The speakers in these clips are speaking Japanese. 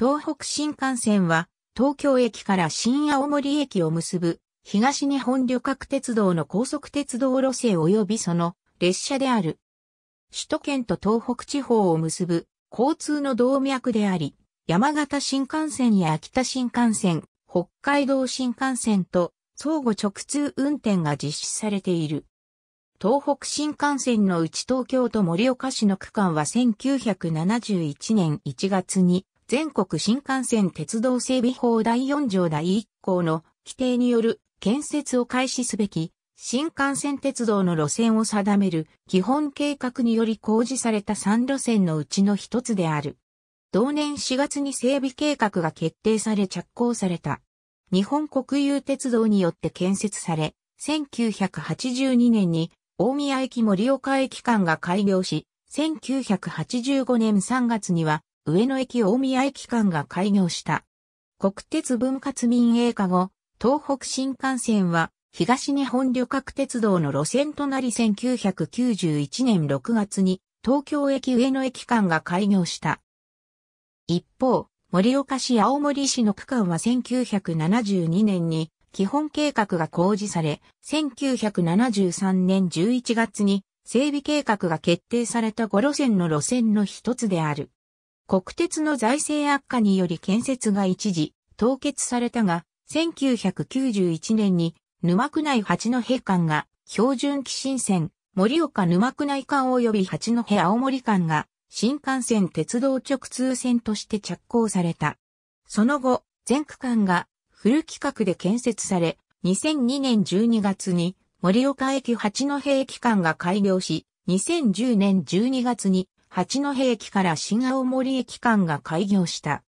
東北新幹線は、東京駅から新青森駅を結ぶ、東日本旅客鉄道の高速鉄道路線及びその列車である。首都圏と東北地方を結ぶ交通の動脈であり、山形新幹線や秋田新幹線、北海道新幹線と相互直通運転が実施されている。東北新幹線のうち東京と盛岡市の区間は1971年1月に全国新幹線鉄道整備法第4条第1項の規定による建設を開始すべき新幹線鉄道の路線を定める基本計画により公示された3路線のうちの一つである。同年4月に整備計画が決定され着工された。日本国有鉄道によって建設され、1982年に大宮駅森岡駅間が開業し、1985年3月には上野駅大宮駅間が開業した。国鉄分割民営化後、東北新幹線は東日本旅客鉄道の路線となり1991年6月に東京駅上野駅間が開業した。一方、盛岡市青森市の区間は1972年に基本計画が公示され、1973年11月に整備計画が決定された5路線の路線の一つである。国鉄の財政悪化により建設が一時凍結されたが、1991年に沼区内八戸間が標準機新線、盛岡沼区内間及び八戸青森間が新幹線鉄道直通線として着工された。その後、全区間がフル規格で建設され、2002年12月に盛岡駅八戸駅間が開業し、2010年12月に八戸駅から新青森駅間が開業した。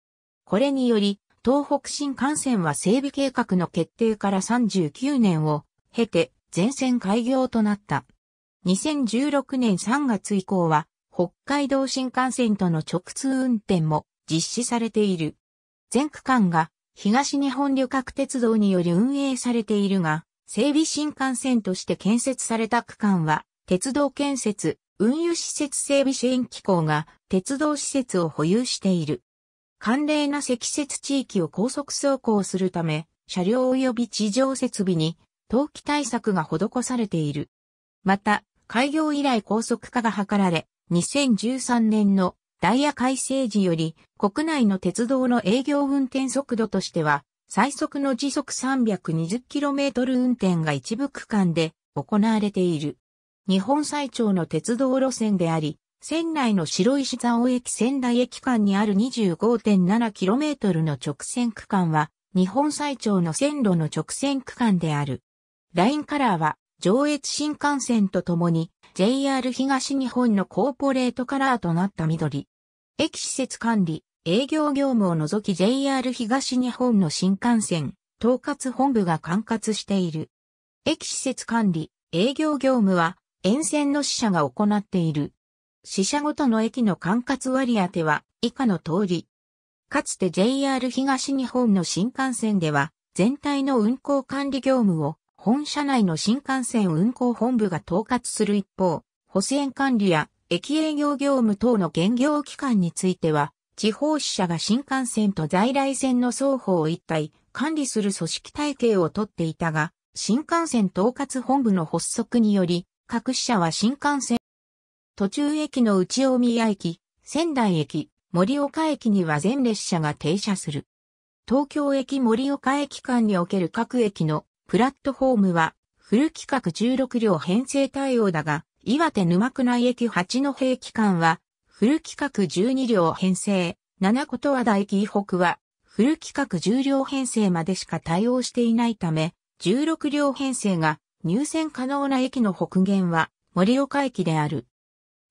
これにより、東北新幹線は整備計画の決定から39年を経て全線開業となった。2016年3月以降は北海道新幹線との直通運転も実施されている。全区間が東日本旅客鉄道により運営されているが、整備新幹線として建設された区間は鉄道建設、運輸施設整備支援機構が鉄道施設を保有している。寒冷な積雪地域を高速走行するため、車両及び地上設備に冬季対策が施されている。また、開業以来高速化が図られ、2013年のダイヤ改正時より国内の鉄道の営業運転速度としては、最速の時速 320km 運転が一部区間で行われている。日本最長の鉄道路線であり、仙内の白石蔵王駅仙台駅間にある 25.7km の直線区間は、日本最長の線路の直線区間である。ラインカラーは、上越新幹線とともに、JR 東日本のコーポレートカラーとなった緑。駅施設管理、営業業務を除き JR 東日本の新幹線、統括本部が管轄している。駅施設管理、営業業務は、沿線の死者が行っている。死者ごとの駅の管轄割り当ては以下の通り。かつて JR 東日本の新幹線では、全体の運行管理業務を本社内の新幹線運行本部が統括する一方、補線管理や駅営業業務等の現業機関については、地方支社が新幹線と在来線の双方を一体管理する組織体系をとっていたが、新幹線統括本部の発足により、各支社は新幹線、途中駅の内大宮駅、仙台駅、森岡駅には全列車が停車する。東京駅森岡駅間における各駅のプラットフォームは、フル規格16両編成対応だが、岩手沼区内駅八戸駅間は、フル規格12両編成、七こと和田駅以北は、フル規格10両編成までしか対応していないため、16両編成が入線可能な駅の北限は盛岡駅である。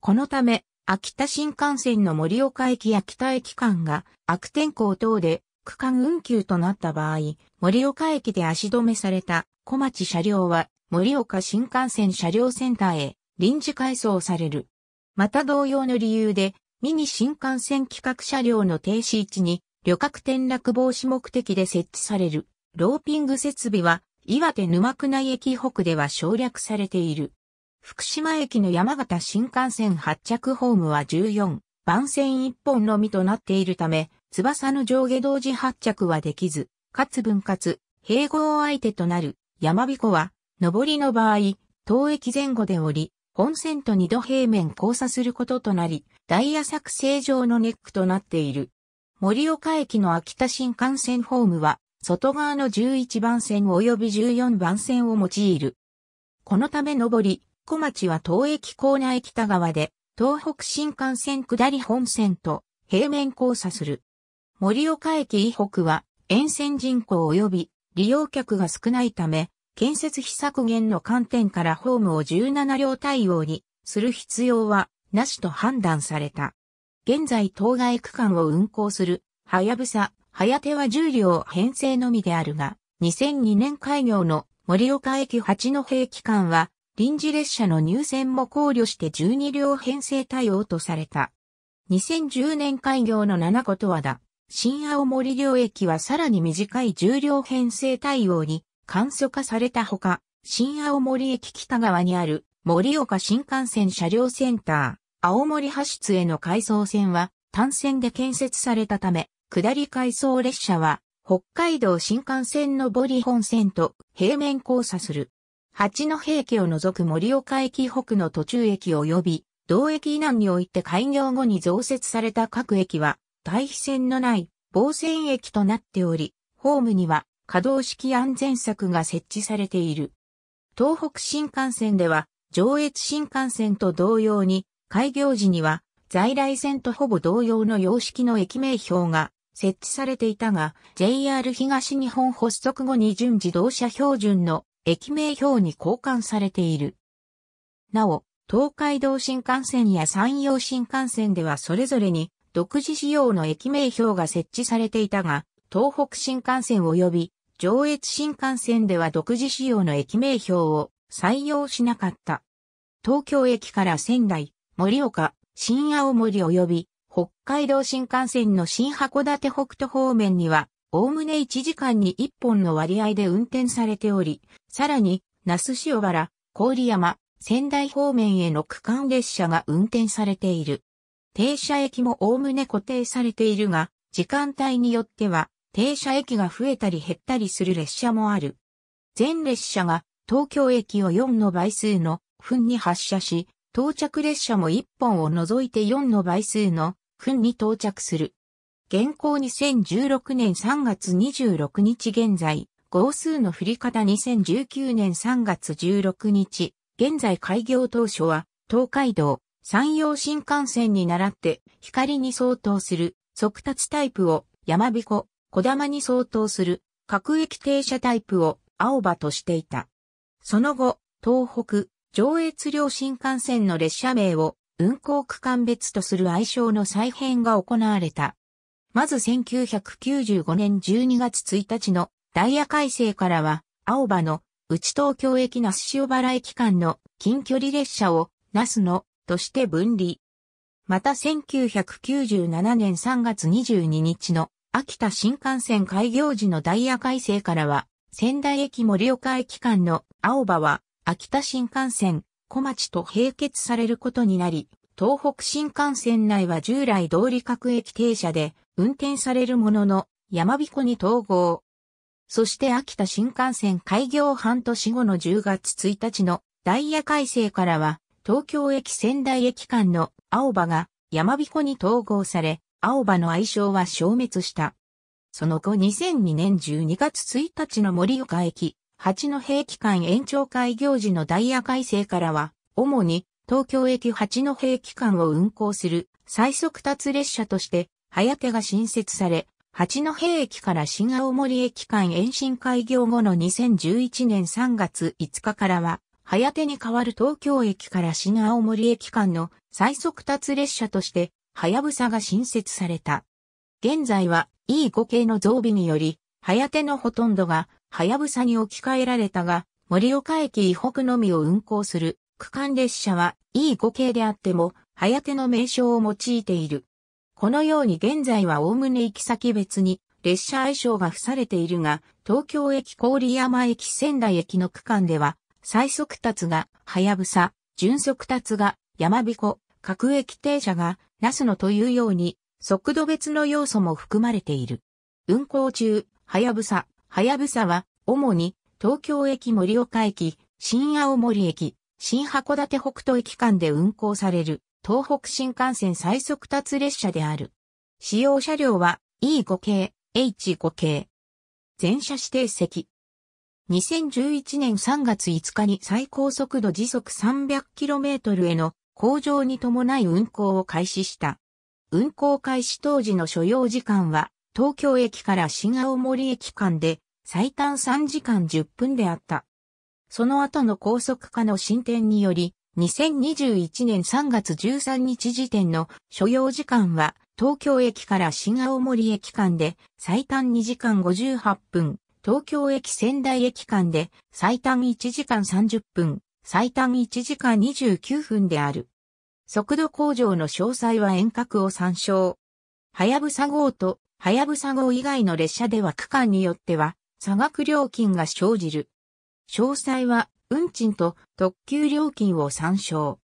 このため、秋田新幹線の盛岡駅や北駅間が悪天候等で区間運休となった場合、盛岡駅で足止めされた小町車両は盛岡新幹線車両センターへ臨時改装される。また同様の理由で、ミニ新幹線企画車両の停止位置に旅客転落防止目的で設置されるローピング設備は岩手沼区内駅北では省略されている。福島駅の山形新幹線発着ホームは14番線1本のみとなっているため、翼の上下同時発着はできず、かつ分割、併合相手となる山彦は、上りの場合、当駅前後で降り、本線と二度平面交差することとなり、ダイヤ作成上のネックとなっている。盛岡駅の秋田新幹線ホームは、外側の11番線及び14番線を用いる。このため上り、小町は東駅構内北側で、東北新幹線下り本線と平面交差する。森岡駅以北は沿線人口及び利用客が少ないため、建設費削減の観点からホームを17両対応にする必要はなしと判断された。現在当該区間を運行する、はやぶさ、早手は10両編成のみであるが、2002年開業の盛岡駅八戸駅間は、臨時列車の入線も考慮して12両編成対応とされた。2010年開業の7子とはだ、新青森両駅はさらに短い重量編成対応に簡素化されたほか、新青森駅北側にある盛岡新幹線車両センター、青森発出への回送線は単線で建設されたため、下り回送列車は、北海道新幹線の堀本線と平面交差する。八戸駅を除く盛岡駅北の途中駅及び、同駅以南において開業後に増設された各駅は、対比線のない防線駅となっており、ホームには可動式安全柵が設置されている。東北新幹線では、上越新幹線と同様に、開業時には、在来線とほぼ同様の様式の駅名標が設置されていたが、JR 東日本発足後に準自動車標準の駅名表に交換されている。なお、東海道新幹線や山陽新幹線ではそれぞれに独自仕様の駅名表が設置されていたが、東北新幹線及び上越新幹線では独自仕様の駅名表を採用しなかった。東京駅から仙台、盛岡、新青森及び北海道新幹線の新函館北斗方面には、おおむね1時間に1本の割合で運転されており、さらに、那須塩原、郡山、仙台方面への区間列車が運転されている。停車駅もおおむね固定されているが、時間帯によっては、停車駅が増えたり減ったりする列車もある。全列車が東京駅を4の倍数の分に発車し、到着列車も1本を除いて4の倍数の郡に到着する。現行2016年3月26日現在、号数の振り方2019年3月16日、現在開業当初は、東海道、山陽新幹線に倣って、光に相当する、速達タイプを、山彦、小玉に相当する、各駅停車タイプを、青葉としていた。その後、東北、上越両新幹線の列車名を、運行区間別とする愛称の再編が行われた。まず1995年12月1日のダイヤ改正からは、青葉の内東京駅那須塩原駅間の近距離列車を那須のとして分離。また1997年3月22日の秋田新幹線開業時のダイヤ改正からは、仙台駅森岡駅間の青葉は秋田新幹線小町と並結されることになり、東北新幹線内は従来通り各駅停車で運転されるものの、山彦に統合。そして秋田新幹線開業半年後の10月1日のダイヤ改正からは、東京駅仙台駅間の青葉が山彦に統合され、青葉の愛称は消滅した。その後2002年12月1日の森岡駅、八戸駅間延長開業時のダイヤ改正からは、主に東京駅八戸駅間を運行する最速達列車として、早手が新設され、八戸駅から新青森駅間延伸開業後の2011年3月5日からは、早手に代わる東京駅から新青森駅間の最速達列車として、はやぶさが新設された。現在は E5 系の増備により、早手のほとんどがはやぶさに置き換えられたが、森岡駅以北のみを運行する区間列車は E5 系であっても、はやての名称を用いている。このように現在はおおむね行き先別に列車愛称が付されているが、東京駅郡山駅仙台駅の区間では、最速達がはやぶさ、純速達が山彦、各駅停車がナスのというように、速度別の要素も含まれている。運行中、はやぶさ、はやぶさは、主に、東京駅盛岡駅、新青森駅、新函館北斗駅間で運行される、東北新幹線最速達列車である。使用車両は E5 系、H5 系。全車指定席。2011年3月5日に最高速度時速 300km への向上に伴い運行を開始した。運行開始当時の所要時間は東京駅から新青森駅間で最短3時間10分であった。その後の高速化の進展により、2021年3月13日時点の所要時間は、東京駅から新青森駅間で最短2時間58分、東京駅仙台駅間で最短1時間30分、最短1時間29分である。速度向上の詳細は遠隔を参照。はやぶさ号とはやぶさ号以外の列車では区間によっては、差額料金が生じる。詳細は、運賃と特急料金を参照。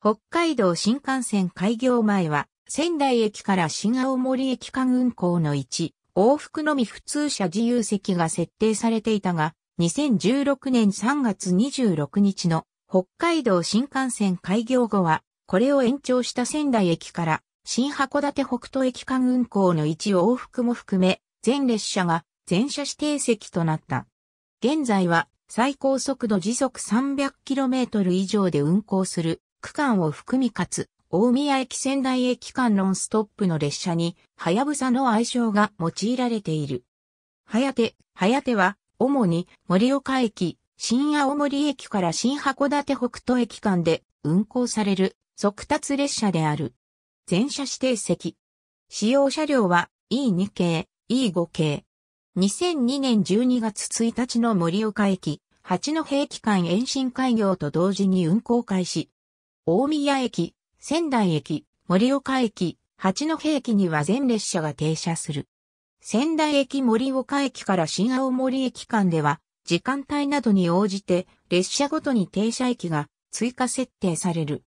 北海道新幹線開業前は、仙台駅から新青森駅間運行の1、往復のみ普通車自由席が設定されていたが、2016年3月26日の北海道新幹線開業後は、これを延長した仙台駅から新函館北斗駅間運行の一往復も含め、全列車が全車指定席となった。現在は最高速度時速 300km 以上で運行する区間を含みかつ、大宮駅仙台駅間ノンストップの列車に、はやぶさの愛称が用いられている。はやて、はやては、主に盛岡駅、新青森駅から新函館北斗駅間で運行される速達列車である。全車指定席。使用車両は E2 系、E5 系。2002年12月1日の森岡駅、八戸駅間延伸開業と同時に運行開始。大宮駅、仙台駅、森岡駅、八戸駅には全列車が停車する。仙台駅森岡駅から新青森駅間では、時間帯などに応じて列車ごとに停車駅が追加設定される。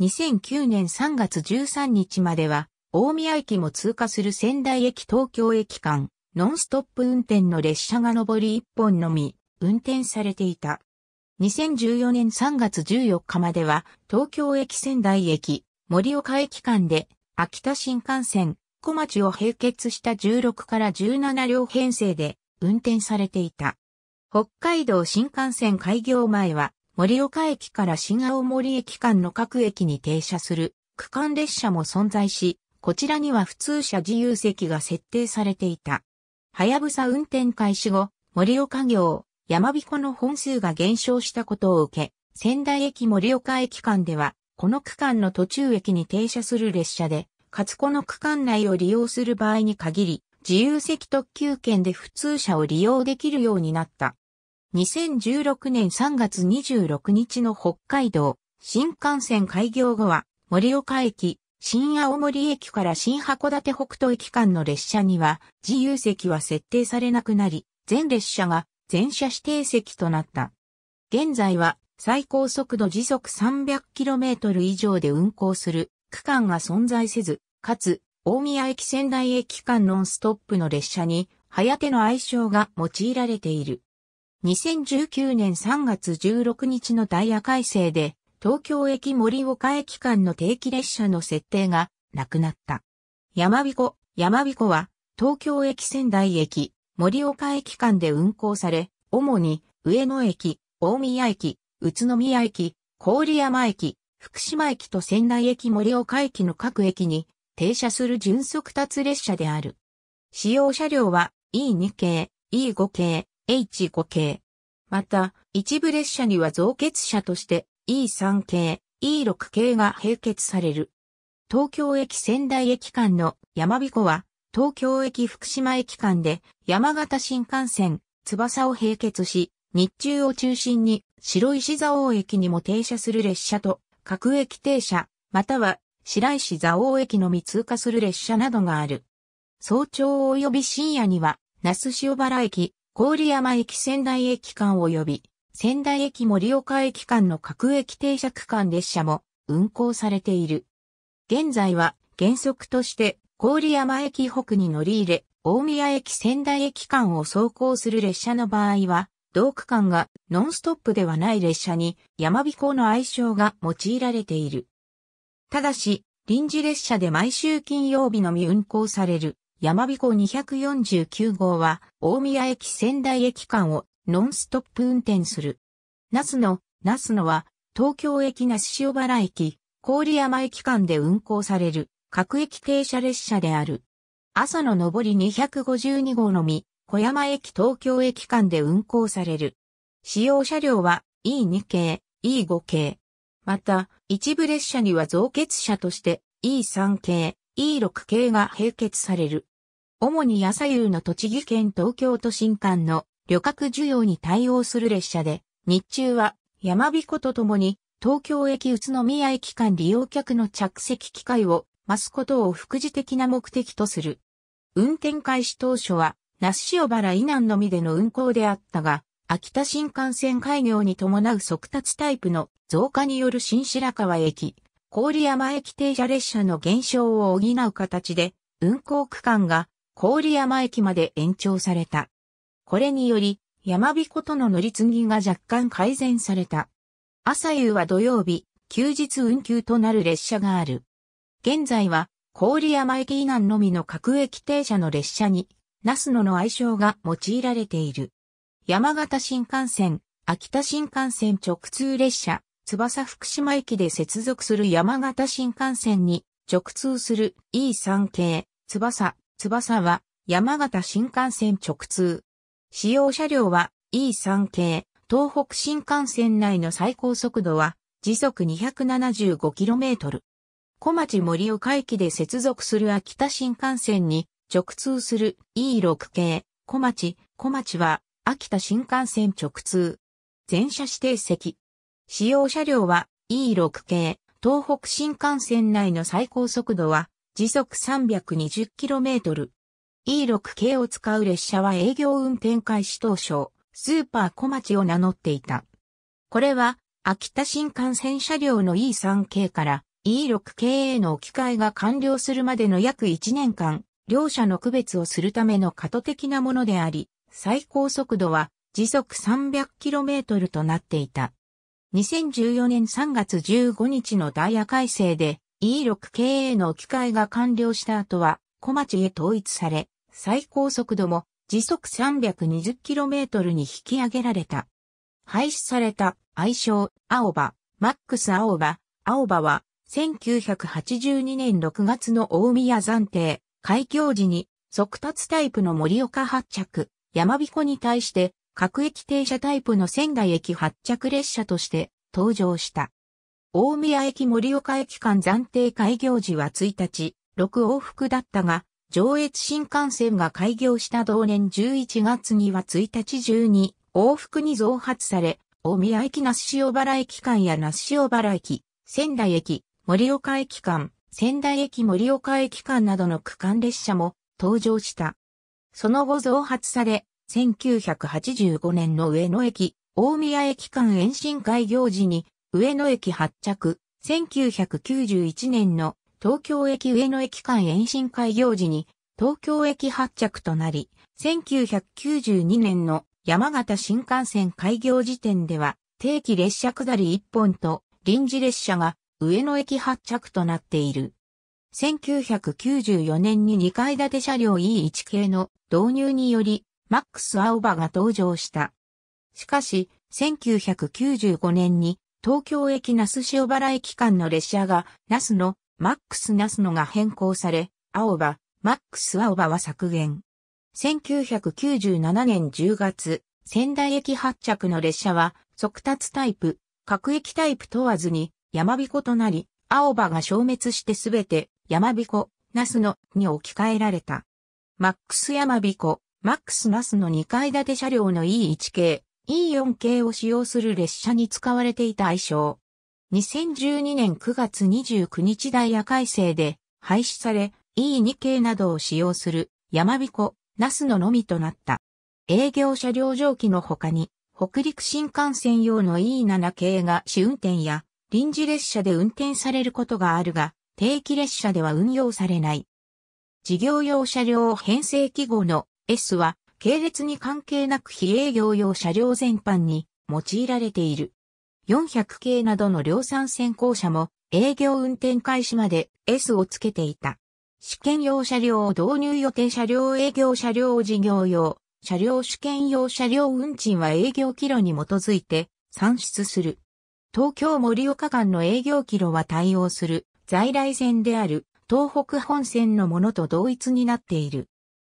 2009年3月13日までは、大宮駅も通過する仙台駅東京駅間、ノンストップ運転の列車が上り1本のみ、運転されていた。2014年3月14日までは、東京駅仙台駅、盛岡駅間で、秋田新幹線、小町を並結した16から17両編成で運転されていた。北海道新幹線開業前は盛岡駅から新青森駅間の各駅に停車する区間列車も存在し、こちらには普通車自由席が設定されていた。はやぶさ運転開始後、盛岡行、やまびこの本数が減少したことを受け、仙台駅盛岡駅間では、この区間の途中駅に停車する列車で、かつこの区間内を利用する場合に限り、自由席特急券で普通車を利用できるようになった。2016年3月26日の北海道新幹線開業後は森岡駅、新青森駅から新函館北斗駅間の列車には自由席は設定されなくなり、全列車が全車指定席となった。現在は最高速度時速 300km 以上で運行する区間が存在せず、かつ大宮駅仙台駅間ノンストップの列車に、早手の愛称が用いられている。2019年3月16日のダイヤ改正で、東京駅森岡駅間の定期列車の設定がなくなった。山彦、山彦は、東京駅仙台駅、森岡駅間で運行され、主に上野駅、大宮駅、宇都宮駅、郡山駅、福島駅と仙台駅森岡駅の各駅に停車する純速達列車である。使用車両は E2 系、E5 系、H5 系。また、一部列車には増結車として E3 系、E6 系が併結される。東京駅仙台駅間の山彦は、東京駅福島駅間で山形新幹線、翼を併結し、日中を中心に白石蔵王駅にも停車する列車と、各駅停車、または白石蔵王駅のみ通過する列車などがある。早朝及び深夜には、那須塩原駅、郡山駅仙台駅間及び、仙台駅森岡駅間の各駅停車区間列車も運行されている。現在は原則として郡山駅北に乗り入れ、大宮駅仙台駅間を走行する列車の場合は、同区間がノンストップではない列車に山彦の愛称が用いられている。ただし、臨時列車で毎週金曜日のみ運行される山彦二249号は、大宮駅仙台駅間をノンストップ運転する。那須の、那須のは、東京駅那須塩原駅、郡山駅間で運行される、各駅停車列車である。朝の上り252号のみ、小山駅東京駅間で運行される。使用車両は E2 系、E5 系。また、一部列車には増結車として E3 系、E6 系が併結される。主に朝夕の栃木県東京都新間の旅客需要に対応する列車で、日中は山彦とともに東京駅宇都宮駅間利用客の着席機会を増すことを副次的な目的とする。運転開始当初は、那須塩原以南のみでの運行であったが、秋田新幹線開業に伴う速達タイプの増加による新白川駅、郡山駅停車列車の減少を補う形で、運行区間が郡山駅まで延長された。これにより、山彦との乗り継ぎが若干改善された。朝夕は土曜日、休日運休となる列車がある。現在は、郡山駅以南のみの各駅停車の列車に、ナスノの愛称が用いられている。山形新幹線、秋田新幹線直通列車、翼福島駅で接続する山形新幹線に直通する E3 系、翼翼は山形新幹線直通。使用車両は E3 系、東北新幹線内の最高速度は時速 275km。小町森岡駅で接続する秋田新幹線に直通する E6 系、小町、小町は秋田新幹線直通。全車指定席。使用車両は E6 系、東北新幹線内の最高速度は時速 320km。E6 系を使う列車は営業運転開始当初、スーパー小町を名乗っていた。これは、秋田新幹線車両の E3 系から E6 系への置き換えが完了するまでの約1年間、両者の区別をするための過渡的なものであり、最高速度は時速 300km となっていた。2014年3月15日のダイヤ改正で E6 k a の置き換えが完了した後は小町へ統一され、最高速度も時速 320km に引き上げられた。廃止された愛称青葉、マックス青葉、青葉は1982年6月の大宮暫定、開業時に速達タイプの森岡発着、山彦に対して各駅停車タイプの仙台駅発着列車として登場した。大宮駅森岡駅間暫定開業時は1日、6往復だったが、上越新幹線が開業した同年11月には1日12、往復に増発され、大宮駅那須塩原駅間や那須塩原駅、仙台駅、森岡駅間、仙台駅森岡駅間などの区間列車も登場した。その後増発され、1985年の上野駅、大宮駅間延伸開業時に上野駅発着、1991年の東京駅上野駅間延伸開業時に東京駅発着となり、1992年の山形新幹線開業時点では定期列車下り1本と臨時列車が上野駅発着となっている。1994年に2階建て車両 E1 系の導入により、マックス・アオバが登場した。しかし、1995年に東京駅那須塩原駅間の列車が、那須の、マックス那須のが変更され、青葉、マックス青葉は削減。1997年10月、仙台駅発着の列車は、速達タイプ、各駅タイプ問わずに、山彦となり、青葉が消滅してすべて、山彦、那須野に置き換えられた。マックス山彦、マックス那須の2階建て車両の E1 系、E4 系を使用する列車に使われていた愛称。2012年9月29日ダイヤ改正で廃止され E2 系などを使用する山彦、那須ののみとなった。営業車両上気の他に北陸新幹線用の E7 系が試運転や臨時列車で運転されることがあるが、定期列車では運用されない。事業用車両編成記号の S は系列に関係なく非営業用車両全般に用いられている。400系などの量産先行車も営業運転開始まで S をつけていた。試験用車両を導入予定車両営業車両事業用、車両試験用車両運賃は営業キロに基づいて算出する。東京盛岡間の営業キロは対応する在来線である東北本線のものと同一になっている。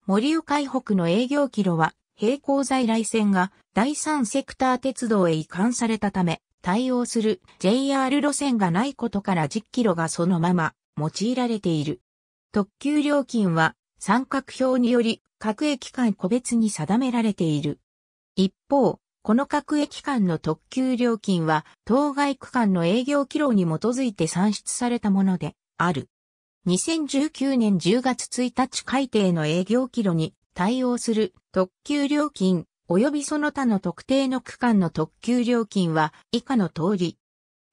盛岡海北の営業キロは、並行在来線が第三セクター鉄道へ移管されたため、対応する JR 路線がないことから10キロがそのまま用いられている。特急料金は三角表により各駅間個別に定められている。一方、この各駅間の特急料金は当該区間の営業キロに基づいて算出されたものである。2019年10月1日改定の営業キロに対応する特急料金及びその他の特定の区間の特急料金は以下の通り。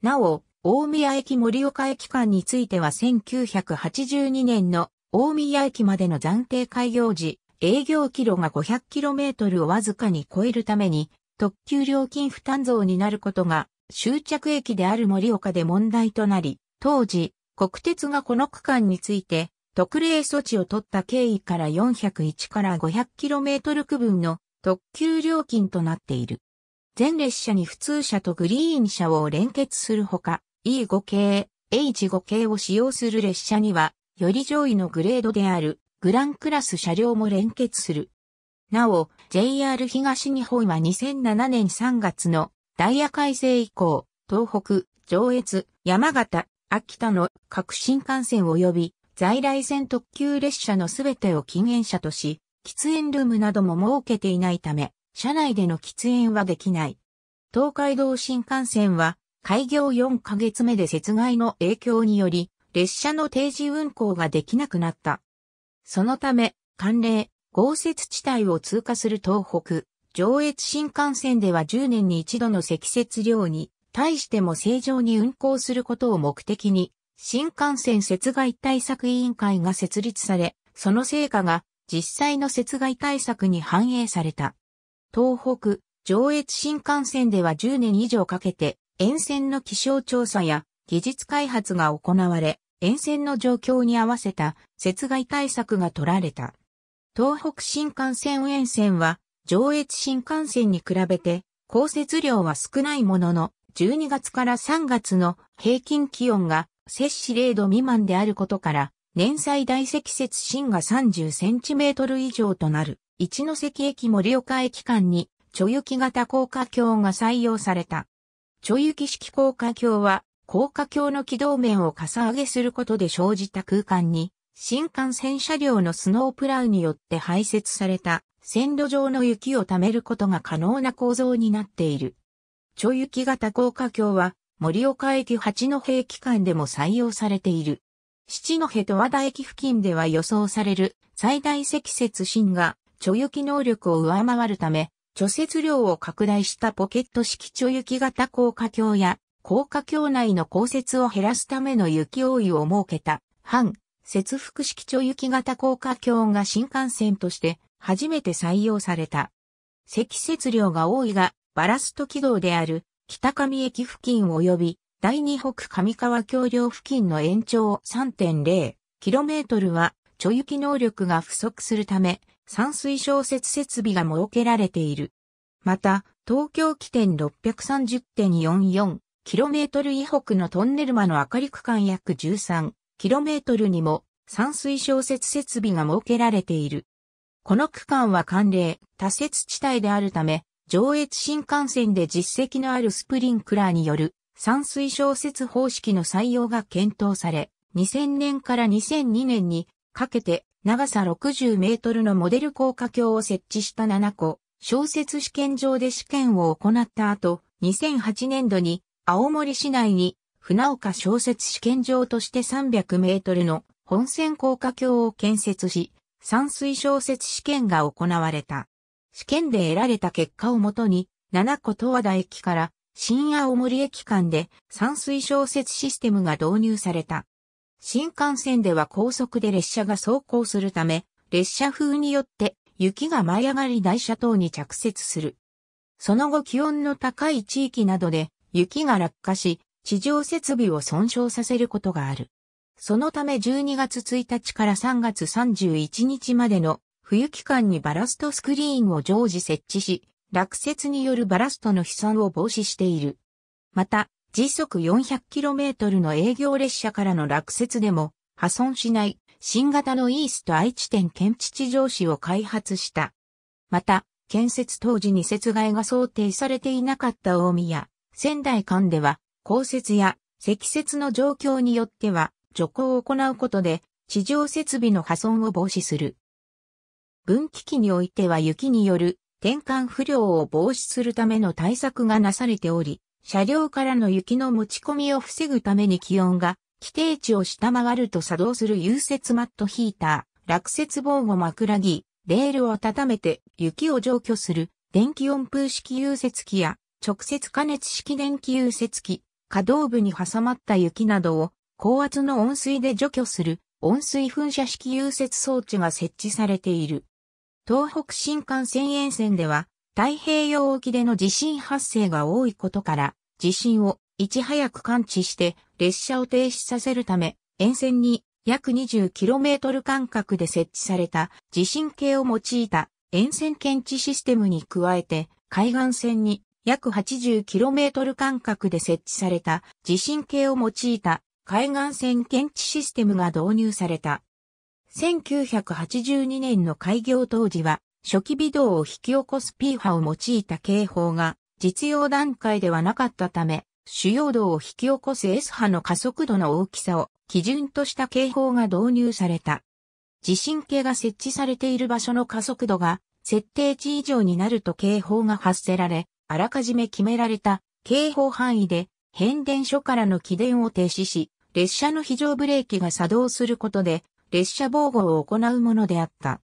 なお、大宮駅森岡駅間については1982年の大宮駅までの暫定開業時、営業キロが 500km をわずかに超えるために、特急料金負担増になることが終着駅である森岡で問題となり、当時、国鉄がこの区間について、特例措置を取った経緯から401から 500km 区分の特急料金となっている。全列車に普通車とグリーン車を連結するほか、E5 系、H5 系を使用する列車には、より上位のグレードであるグランクラス車両も連結する。なお、JR 東日本は2007年3月のダイヤ改正以降、東北、上越、山形、秋田の各新幹線及び在来線特急列車のすべてを禁煙車とし、喫煙ルームなども設けていないため、車内での喫煙はできない。東海道新幹線は開業4ヶ月目で雪害の影響により、列車の定時運行ができなくなった。そのため、寒冷、豪雪地帯を通過する東北、上越新幹線では10年に一度の積雪量に対しても正常に運行することを目的に、新幹線雪害対策委員会が設立され、その成果が実際の雪害対策に反映された。東北、上越新幹線では10年以上かけて、沿線の気象調査や技術開発が行われ、沿線の状況に合わせた雪害対策が取られた。東北新幹線沿線は上越新幹線に比べて降雪量は少ないものの12月から3月の平均気温が摂氏0度未満であることから、年最大積雪深が30センチメートル以上となる、一ノ関駅盛岡駅間に、貯雪型高架橋が採用された。貯雪式高架橋は、高架橋の軌道面をかさ上げすることで生じた空間に、新幹線車両のスノープラウによって排泄された線路上の雪を貯めることが可能な構造になっている。ちょ雪型高架橋は、森岡駅八戸駅間でも採用されている。七戸と和田駅付近では予想される最大積雪芯が、貯雪能力を上回るため、除雪量を拡大したポケット式貯雪型高架橋や、高架橋内の降雪を減らすための雪覆いを設けた、半、雪服式貯雪型高架橋が新幹線として初めて採用された。積雪量が多いが、バラスト軌道である北上駅付近及び第二北上川橋梁付近の延長 3.0km は、貯雪能力が不足するため、散水消雪設備が設けられている。また、東京起点 630.44km 以北のトンネル間の明かり区間約 13km にも、散水消雪設備が設けられている。この区間は寒冷、多設地帯であるため、上越新幹線で実績のあるスプリンクラーによる散水小説方式の採用が検討され、2000年から2002年にかけて長さ60メートルのモデル高架橋を設置した7個、小説試験場で試験を行った後、2008年度に青森市内に船岡小説試験場として300メートルの本線高架橋を建設し、山水小説試験が行われた。試験で得られた結果をもとに、7個十和田駅から新青森駅間で散水小説システムが導入された。新幹線では高速で列車が走行するため、列車風によって雪が舞い上がり台車等に着雪する。その後気温の高い地域などで雪が落下し、地上設備を損傷させることがある。そのため12月1日から3月31日までの冬期間にバラストスクリーンを常時設置し、落雪によるバラストの飛散を防止している。また、時速 400km の営業列車からの落雪でも破損しない新型のイースト愛知県県知地上市を開発した。また、建設当時に雪害が想定されていなかった大宮、仙台間では、降雪や積雪の状況によっては、徐行を行うことで、地上設備の破損を防止する。分岐期においては雪による転換不良を防止するための対策がなされており、車両からの雪の持ち込みを防ぐために気温が規定値を下回ると作動する融雪マットヒーター、落雪防護枕木、レールを温めて雪を除去する電気温風式融雪機や直接加熱式電気融雪機、可動部に挟まった雪などを高圧の温水で除去する温水噴射式融雪装置が設置されている。東北新幹線沿線では、太平洋沖での地震発生が多いことから、地震をいち早く感知して列車を停止させるため、沿線に約 20km 間隔で設置された地震計を用いた沿線検知システムに加えて、海岸線に約 80km 間隔で設置された地震計を用いた海岸線検知システムが導入された。1982年の開業当時は、初期微動を引き起こす P 波を用いた警報が実用段階ではなかったため、主要動を引き起こす S 波の加速度の大きさを基準とした警報が導入された。地震計が設置されている場所の加速度が設定値以上になると警報が発せられ、あらかじめ決められた警報範囲で変電所からの起電を停止し、列車の非常ブレーキが作動することで列車防護を行うものであった。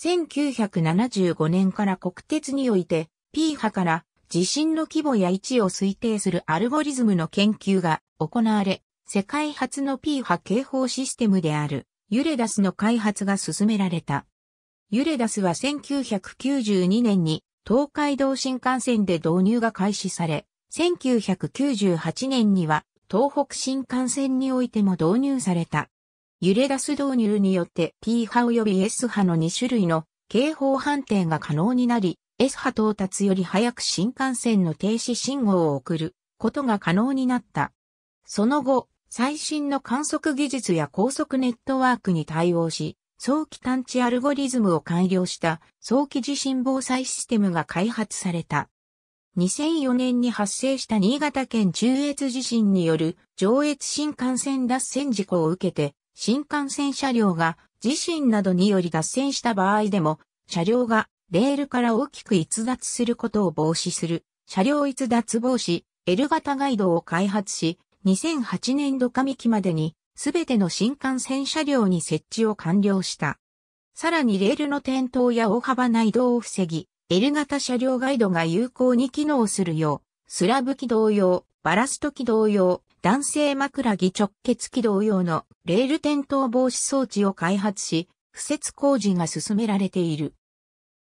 1975年から国鉄において P 波から地震の規模や位置を推定するアルゴリズムの研究が行われ、世界初の P 波警報システムであるユレダスの開発が進められた。ユレダスは1992年に東海道新幹線で導入が開始され、1998年には東北新幹線においても導入された。揺れ出す導入によって P 波及び S 波の2種類の警報判定が可能になり、S 波到達より早く新幹線の停止信号を送ることが可能になった。その後、最新の観測技術や高速ネットワークに対応し、早期探知アルゴリズムを改良した早期地震防災システムが開発された。2004年に発生した新潟県中越地震による上越新幹線脱線事故を受けて、新幹線車両が自身などにより脱線した場合でも、車両がレールから大きく逸脱することを防止する、車両逸脱防止 L 型ガイドを開発し、2008年度上期までに、すべての新幹線車両に設置を完了した。さらにレールの転倒や大幅な移動を防ぎ、L 型車両ガイドが有効に機能するよう、スラブ機動用、バラスト機同様、男性枕木直結機同様のレール転倒防止装置を開発し、敷設工事が進められている。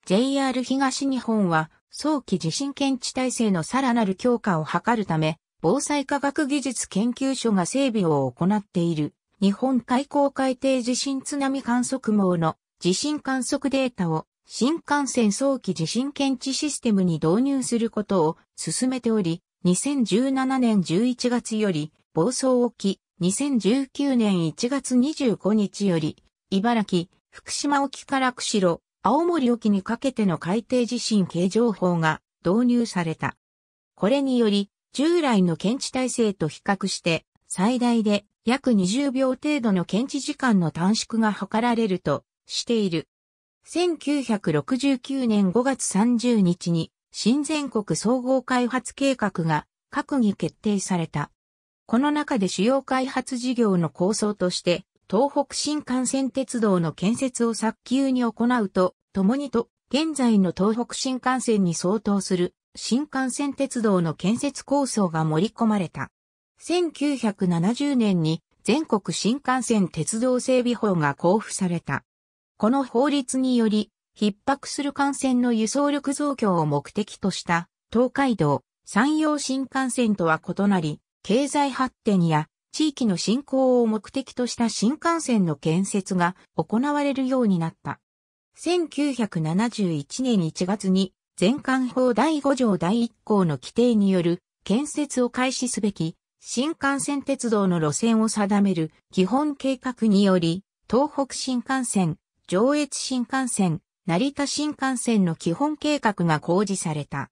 JR 東日本は、早期地震検知体制のさらなる強化を図るため、防災科学技術研究所が整備を行っている、日本海溝海底地震津波観測網の地震観測データを新幹線早期地震検知システムに導入することを進めており、2017年11月より、暴走沖、2019年1月25日より、茨城、福島沖から釧路、青森沖にかけての海底地震計情報が導入された。これにより、従来の検知体制と比較して、最大で約20秒程度の検知時間の短縮が図られるとしている。1969年5月30日に新全国総合開発計画が閣議決定された。この中で主要開発事業の構想として、東北新幹線鉄道の建設を早急に行うと、共にと、現在の東北新幹線に相当する新幹線鉄道の建設構想が盛り込まれた。1970年に全国新幹線鉄道整備法が交付された。この法律により、逼迫する幹線の輸送力増強を目的とした東海道、山陽新幹線とは異なり、経済発展や地域の振興を目的とした新幹線の建設が行われるようになった。1971年1月に全館法第5条第1項の規定による建設を開始すべき新幹線鉄道の路線を定める基本計画により、東北新幹線、上越新幹線、成田新幹線の基本計画が公示された。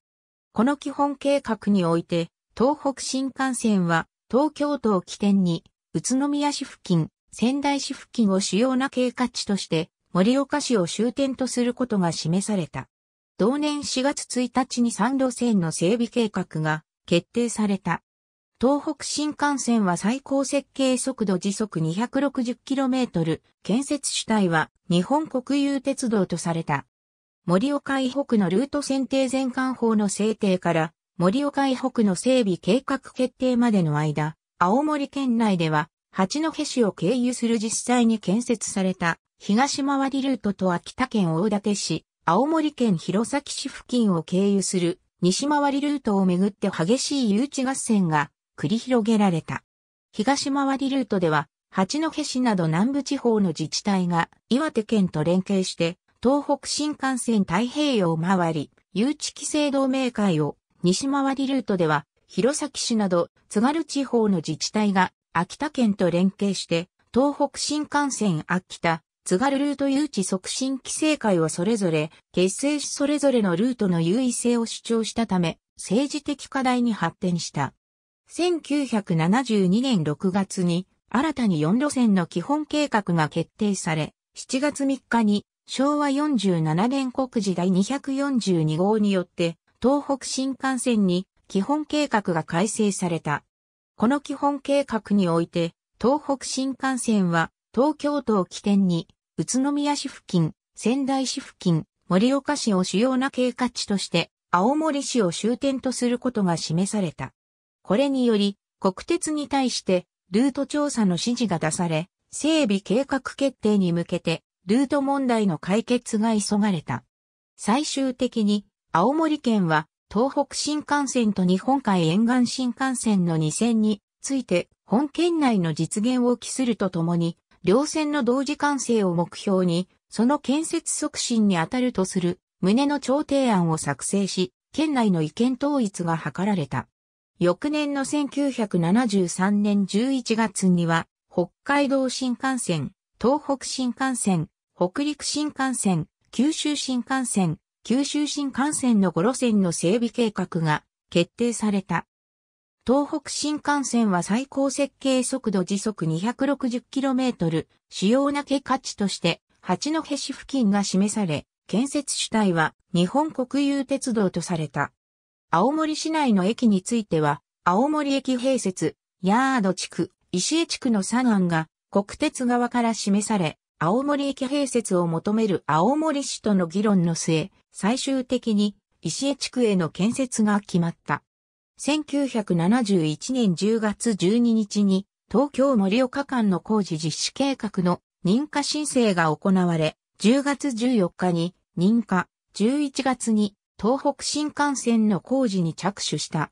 この基本計画において、東北新幹線は東京都を起点に、宇都宮市付近、仙台市付近を主要な経過地として、盛岡市を終点とすることが示された。同年4月1日に3路線の整備計画が決定された。東北新幹線は最高設計速度時速 260km、建設主体は日本国有鉄道とされた。盛岡以北のルート選定全館法の制定から盛岡以北の整備計画決定までの間、青森県内では八戸市を経由する実際に建設された東回りルートと秋田県大館市、青森県弘前市付近を経由する西回りルートをめぐって激しい誘致合戦が繰り広げられた。東回りルートでは、八戸市など南部地方の自治体が岩手県と連携して、東北新幹線太平洋回り、誘致規制同盟会を、西回りルートでは、弘前市など津軽地方の自治体が秋田県と連携して、東北新幹線秋田、津軽ルート誘致促進規制会をそれぞれ結成しそれぞれのルートの優位性を主張したため、政治的課題に発展した。1972年6月に新たに4路線の基本計画が決定され、7月3日に昭和47年国時第242号によって東北新幹線に基本計画が改正された。この基本計画において東北新幹線は東京都を起点に宇都宮市付近、仙台市付近、盛岡市を主要な経過地として青森市を終点とすることが示された。これにより、国鉄に対して、ルート調査の指示が出され、整備計画決定に向けて、ルート問題の解決が急がれた。最終的に、青森県は、東北新幹線と日本海沿岸新幹線の2線について、本県内の実現を期するとともに、両線の同時完成を目標に、その建設促進に当たるとする、旨の調停案を作成し、県内の意見統一が図られた。翌年の1973年11月には、北海道新幹線、東北新幹線、北陸新幹線、九州新幹線、九州新幹線の5路線の整備計画が決定された。東北新幹線は最高設計速度時速 260km、主要な計過地として八戸市付近が示され、建設主体は日本国有鉄道とされた。青森市内の駅については、青森駅併設、ヤード地区、石江地区の3案が国鉄側から示され、青森駅併設を求める青森市との議論の末、最終的に石江地区への建設が決まった。1971年10月12日に東京盛岡間の工事実施計画の認可申請が行われ、10月14日に認可、11月に東北新幹線の工事に着手した。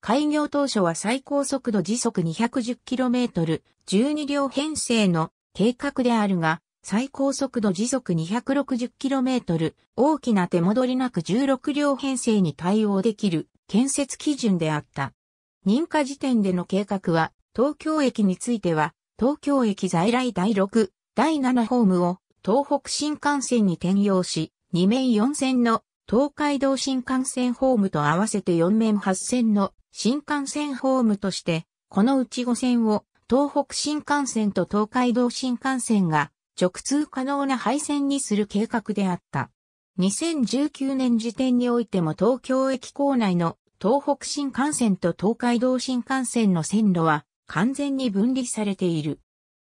開業当初は最高速度時速 210km、12両編成の計画であるが、最高速度時速 260km、大きな手戻りなく16両編成に対応できる建設基準であった。認可時点での計画は、東京駅については、東京駅在来第6、第7ホームを東北新幹線に転用し、2面4線の東海道新幹線ホームと合わせて4面8線の新幹線ホームとして、このうち5線を東北新幹線と東海道新幹線が直通可能な配線にする計画であった。2019年時点においても東京駅構内の東北新幹線と東海道新幹線の線路は完全に分離されている。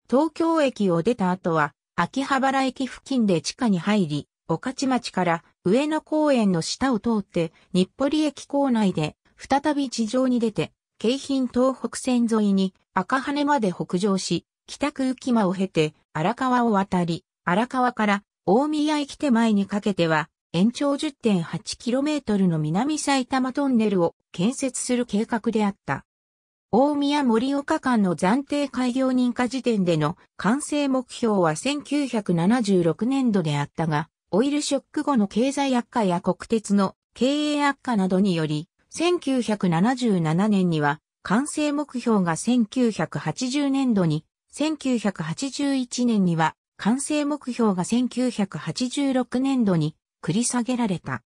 東京駅を出た後は秋葉原駅付近で地下に入り、御徒町から上野公園の下を通って、日暮里駅構内で、再び地上に出て、京浜東北線沿いに赤羽まで北上し、北区浮間を経て荒川を渡り、荒川から大宮駅手前にかけては、延長 10.8km の南埼玉トンネルを建設する計画であった。大宮森岡間の暫定開業認可時点での完成目標は1976年度であったが、オイルショック後の経済悪化や国鉄の経営悪化などにより、1977年には完成目標が1980年度に、1981年には完成目標が1986年度に繰り下げられた。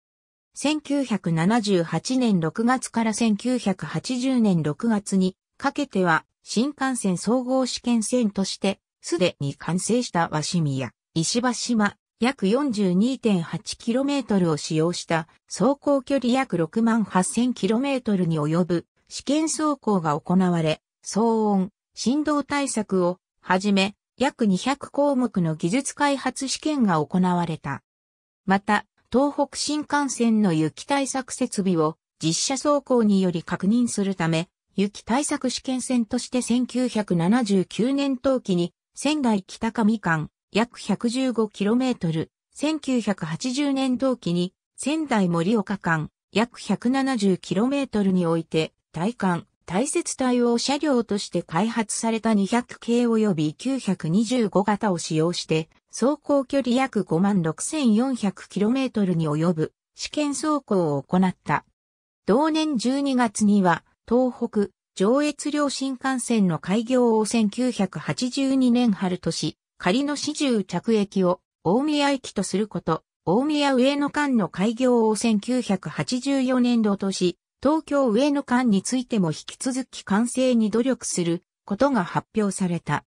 1978年6月から1980年6月にかけては新幹線総合試験線としてすでに完成した和紙宮、石橋島、約 42.8km を使用した走行距離約 68,000km に及ぶ試験走行が行われ、騒音、振動対策をはじめ約200項目の技術開発試験が行われた。また、東北新幹線の雪対策設備を実車走行により確認するため、雪対策試験線として1979年冬季に仙台北上間、約 115km、1980年冬季に仙台森岡間約 170km において体幹、大雪対を車両として開発された200系及び925型を使用して、走行距離約 56,400km に及ぶ試験走行を行った。同年12月には、東北、上越両新幹線の開業を1982年春とし、仮の始終着駅を大宮駅とすること、大宮上野間の開業を1984年度とし、東京上野間についても引き続き完成に努力することが発表された。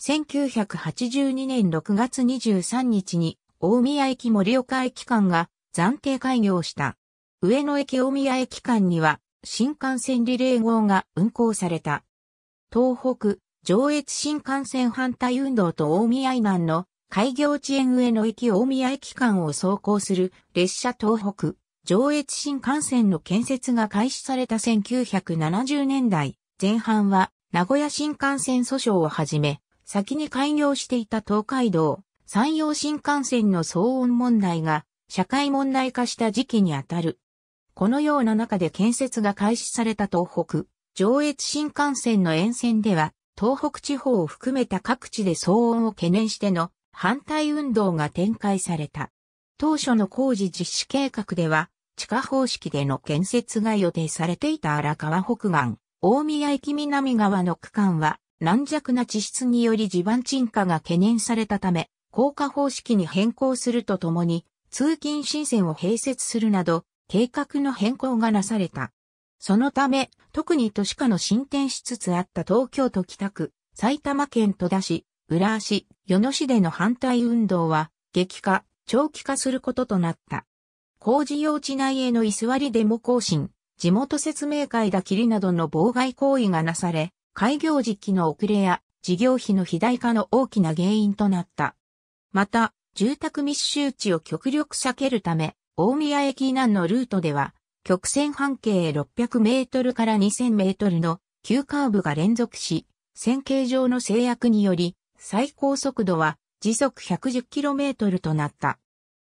1982年6月23日に大宮駅森岡駅間が暫定開業した。上野駅大宮駅間には新幹線リレー号が運行された。東北、上越新幹線反対運動と大宮以南の開業地園上野駅大宮駅間を走行する列車東北、上越新幹線の建設が開始された1970年代前半は名古屋新幹線訴訟をはじめ、先に開業していた東海道、山陽新幹線の騒音問題が社会問題化した時期にあたる。このような中で建設が開始された東北、上越新幹線の沿線では、東北地方を含めた各地で騒音を懸念しての反対運動が展開された。当初の工事実施計画では、地下方式での建設が予定されていた荒川北岸、大宮駅南側の区間は、軟弱な地質により地盤沈下が懸念されたため、高架方式に変更するとともに、通勤新線を併設するなど、計画の変更がなされた。そのため、特に都市化の進展しつつあった東京都北区、埼玉県戸田市、浦和市、与野市での反対運動は、激化、長期化することとなった。工事用地内への居座りデモ行進、地元説明会だきりなどの妨害行為がなされ、開業時期の遅れや事業費の肥大化の大きな原因となった。また、住宅密集地を極力避けるため、大宮駅南のルートでは、曲線半径600メートルから2000メートルの急カーブが連続し、線形上の制約により、最高速度は時速 110km となった。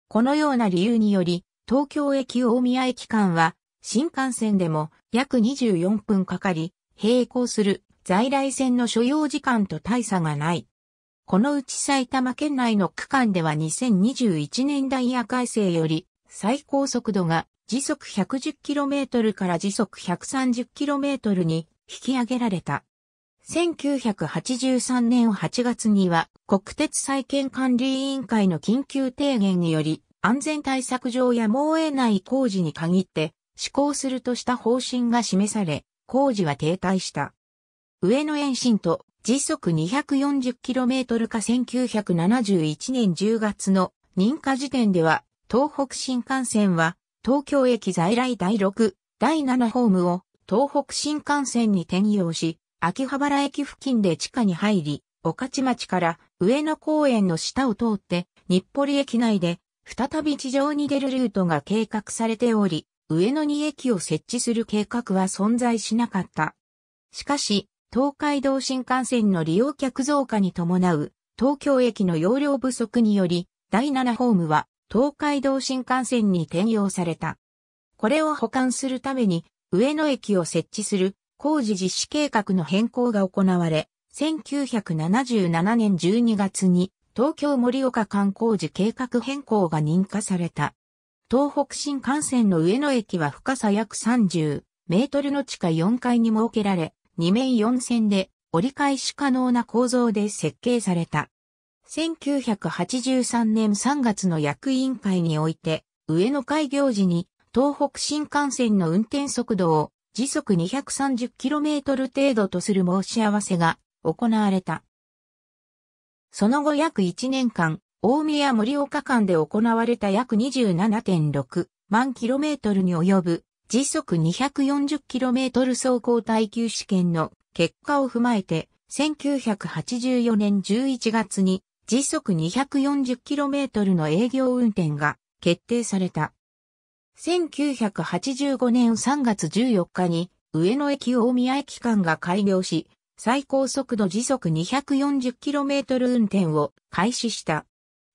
このような理由により、東京駅大宮駅間は、新幹線でも約24分かかり、並行する在来線の所要時間と大差がない。このうち埼玉県内の区間では2021年ダイヤ改正より最高速度が時速 110km から時速 130km に引き上げられた。1983年8月には国鉄再建管理委員会の緊急提言により安全対策上やもう内ない工事に限って施行するとした方針が示され、工事は停滞した。上野延伸と時速 240km か1971年10月の認可時点では東北新幹線は東京駅在来第6、第7ホームを東北新幹線に転用し、秋葉原駅付近で地下に入り、御徒町から上野公園の下を通って、日暮里駅内で再び地上に出るルートが計画されており、上野に駅を設置する計画は存在しなかった。しかし、東海道新幹線の利用客増加に伴う東京駅の容量不足により、第7ホームは東海道新幹線に転用された。これを保管するために、上野駅を設置する工事実施計画の変更が行われ、1977年12月に東京森岡間工事計画変更が認可された。東北新幹線の上野駅は深さ約30メートルの地下4階に設けられ、2面4線で折り返し可能な構造で設計された。1983年3月の役員会において、上野開業時に東北新幹線の運転速度を時速 230km 程度とする申し合わせが行われた。その後約1年間、大宮森岡間で行われた約27.6万 km に及ぶ時速 240km 走行耐久試験の結果を踏まえて、1984年11月に時速 240km の営業運転が決定された。1985年3月14日に上野駅大宮駅間が開業し、最高速度時速 240km 運転を開始した。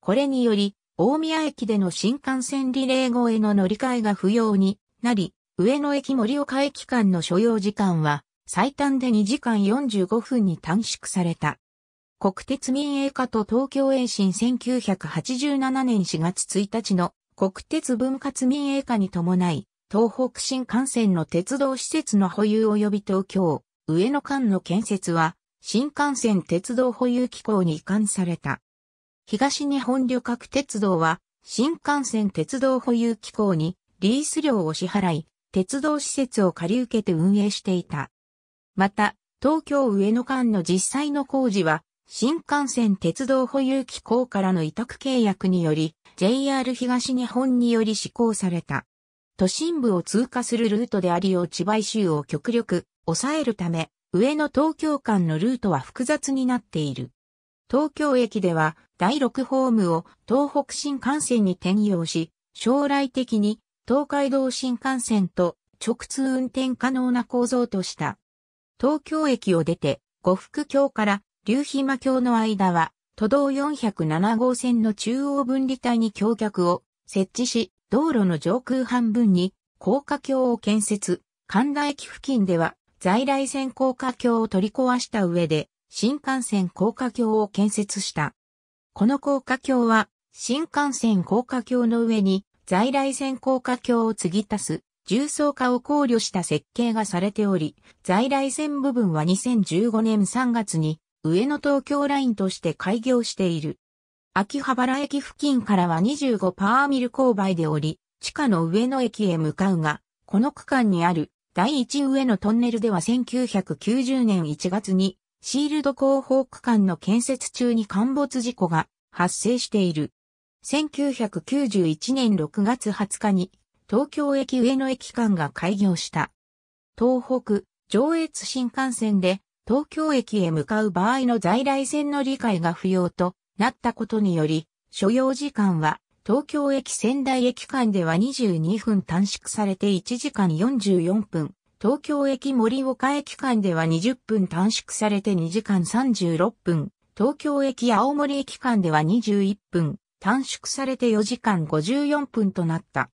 これにより、大宮駅での新幹線リレー号への乗り換えが不要になり、上野駅盛岡駅間の所要時間は最短で2時間45分に短縮された。国鉄民営化と東京延伸1987年4月1日の国鉄分割民営化に伴い、東北新幹線の鉄道施設の保有及び東京、上野間の建設は、新幹線鉄道保有機構に移管された。東日本旅客鉄道は、新幹線鉄道保有機構にリース料を支払い、鉄道施設を借り受けて運営していた。また、東京上野間の実際の工事は、新幹線鉄道保有機構からの委託契約により、JR 東日本により施行された。都心部を通過するルートでありよう千葉州を極力抑えるため、上野東京間のルートは複雑になっている。東京駅では第6ホームを東北新幹線に転用し、将来的に東海道新幹線と直通運転可能な構造とした。東京駅を出て、呉服橋から竜飛橋の間は、都道407号線の中央分離帯に橋脚を設置し、道路の上空半分に高架橋を建設。神田駅付近では在来線高架橋を取り壊した上で新幹線高架橋を建設した。この高架橋は新幹線高架橋の上に在来線高架橋を継ぎ足す重層化を考慮した設計がされており、在来線部分は2015年3月に上野東京ラインとして開業している。秋葉原駅付近からは25パーミル勾配で降り、地下の上野駅へ向かうが、この区間にある第1上野トンネルでは1990年1月にシールド広報区間の建設中に陥没事故が発生している。1991年6月20日に東京駅上野駅間が開業した。東北、上越新幹線で東京駅へ向かう場合の在来線の理解が不要となったことにより、所要時間は東京駅仙台駅間では22分短縮されて1時間44分、東京駅森岡駅間では20分短縮されて2時間36分、東京駅青森駅間では21分、短縮されて4時間54分となった。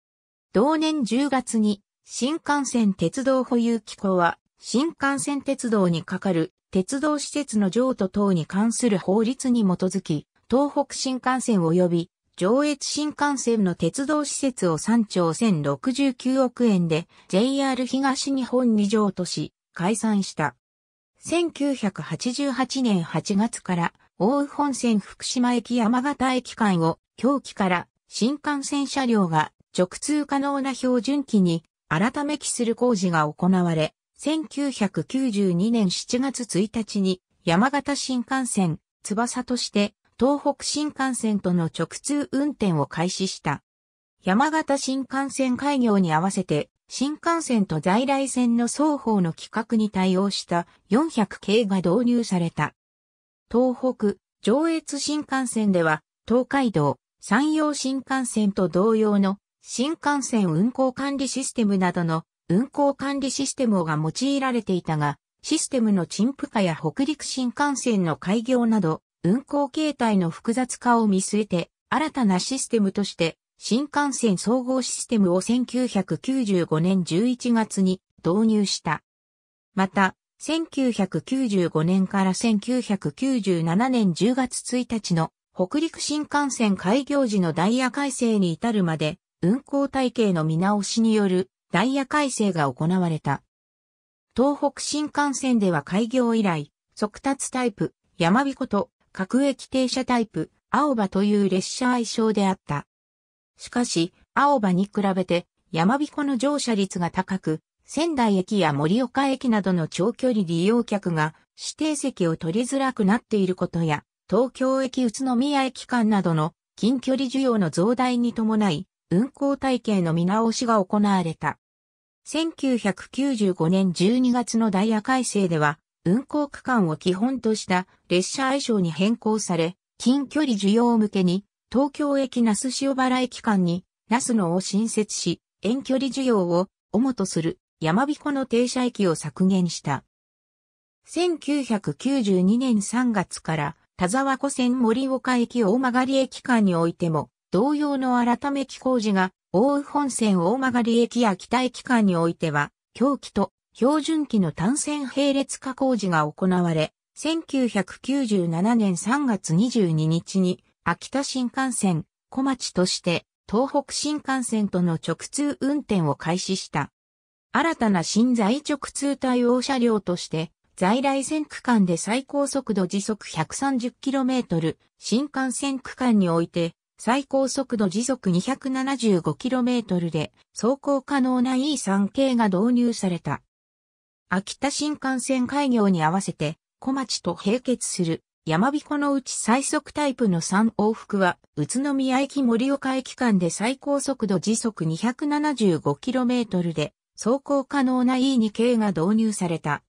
同年10月に新幹線鉄道保有機構は新幹線鉄道に係る鉄道施設の譲渡等に関する法律に基づき、東北新幹線及び上越新幹線の鉄道施設を3兆1069億円で JR 東日本に譲渡し解散した。1988年8月から大宇本線福島駅山形駅間を狂期から新幹線車両が直通可能な標準機に改め期する工事が行われ、1992年7月1日に山形新幹線、翼として東北新幹線との直通運転を開始した。山形新幹線開業に合わせて新幹線と在来線の双方の規格に対応した400系が導入された。東北、上越新幹線では東海道、山陽新幹線と同様の新幹線運行管理システムなどの運行管理システムが用いられていたが、システムの陳腐化や北陸新幹線の開業など、運行形態の複雑化を見据えて、新たなシステムとして、新幹線総合システムを1995年11月に導入した。また、1995年から1997年10月1日の北陸新幹線開業時のダイヤ改正に至るまで、運行体系の見直しによるダイヤ改正が行われた。東北新幹線では開業以来、速達タイプ、山彦と各駅停車タイプ、青葉という列車愛称であった。しかし、青葉に比べて山彦の乗車率が高く、仙台駅や盛岡駅などの長距離利用客が指定席を取りづらくなっていることや、東京駅宇都宮駅間などの近距離需要の増大に伴い、運行体系の見直しが行われた。1995年12月のダイヤ改正では、運行区間を基本とした列車愛称に変更され、近距離需要向けに、東京駅那須塩原駅間に、那須野を新設し、遠距離需要を主とする山彦の停車駅を削減した。1992年3月から、田沢湖線森岡駅大曲駅間においても、同様の改め機工事が、大宇本線大曲駅や北駅間においては、狂気と標準機の単線並列化工事が行われ、1997年3月22日に、秋田新幹線、小町として、東北新幹線との直通運転を開始した。新たな新在直通対応車両として、在来線区間で最高速度時速 130km、新幹線区間において最高速度時速 275km で走行可能な E3 系が導入された。秋田新幹線開業に合わせて小町と並結する山彦のうち最速タイプの3往復は、宇都宮駅森岡駅間で最高速度時速 275km で、走行可能な E2 系が導入された。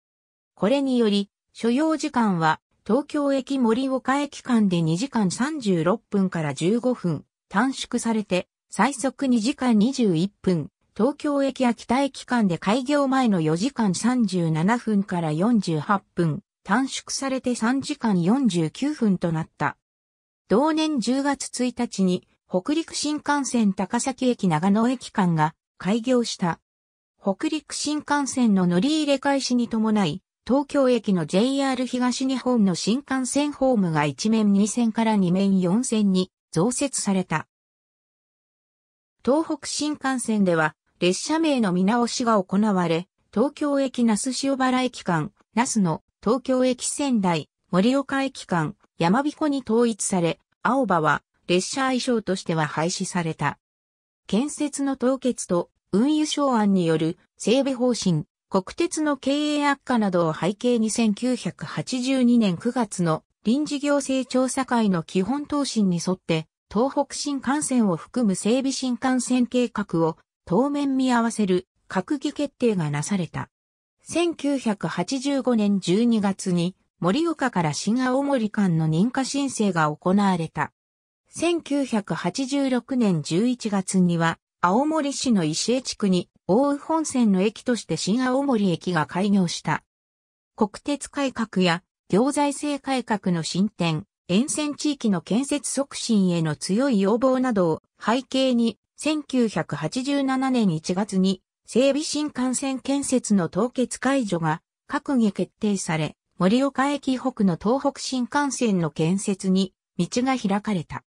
これにより、所要時間は東京駅森岡駅間で2時間36分から15分、短縮されて、最速2時間21分、東京駅秋田駅間で開業前の4時間37分から48分、短縮されて3時間49分となった。同年10月1日に、北陸新幹線高崎駅長野駅間が開業した。北陸新幹線の乗り入れ開始に伴い、東京駅の JR 東日本の新幹線ホームが1面2線から2面4線に増設された。東北新幹線では列車名の見直しが行われ、東京駅那須塩原駅間、那須の東京駅仙台、盛岡駅間、山彦に統一され、青葉は列車愛称としては廃止された。建設の凍結と運輸省案による整備方針、国鉄の経営悪化などを背景に1982年9月の臨時行政調査会の基本答申に沿って、東北新幹線を含む整備新幹線計画を当面見合わせる閣議決定がなされた。1985年12月に森岡から新青森間の認可申請が行われた。1986年11月には青森市の石江地区に奥羽本線の駅として新青森駅が開業した。国鉄改革や行財政改革の進展、沿線地域の建設促進への強い要望などを背景に、1987年1月に整備新幹線建設の凍結解除が閣議決定され、盛岡駅北の東北新幹線の建設に道が開かれた。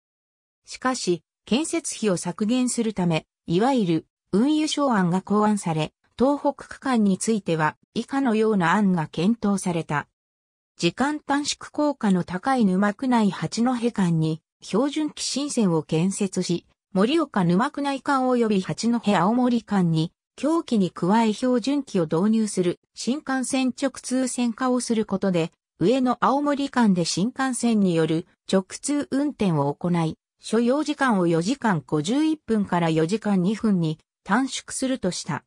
しかし、建設費を削減するため、いわゆる運輸省案が考案され、東北区間については以下のような案が検討された。時間短縮効果の高い沼区内八戸間に標準基新線を建設し、盛岡沼区内間及び八戸青森間に狂気に加え標準機を導入する新幹線直通線化をすることで、上の青森間で新幹線による直通運転を行い、所要時間を4時間51分から4時間2分に短縮するとした。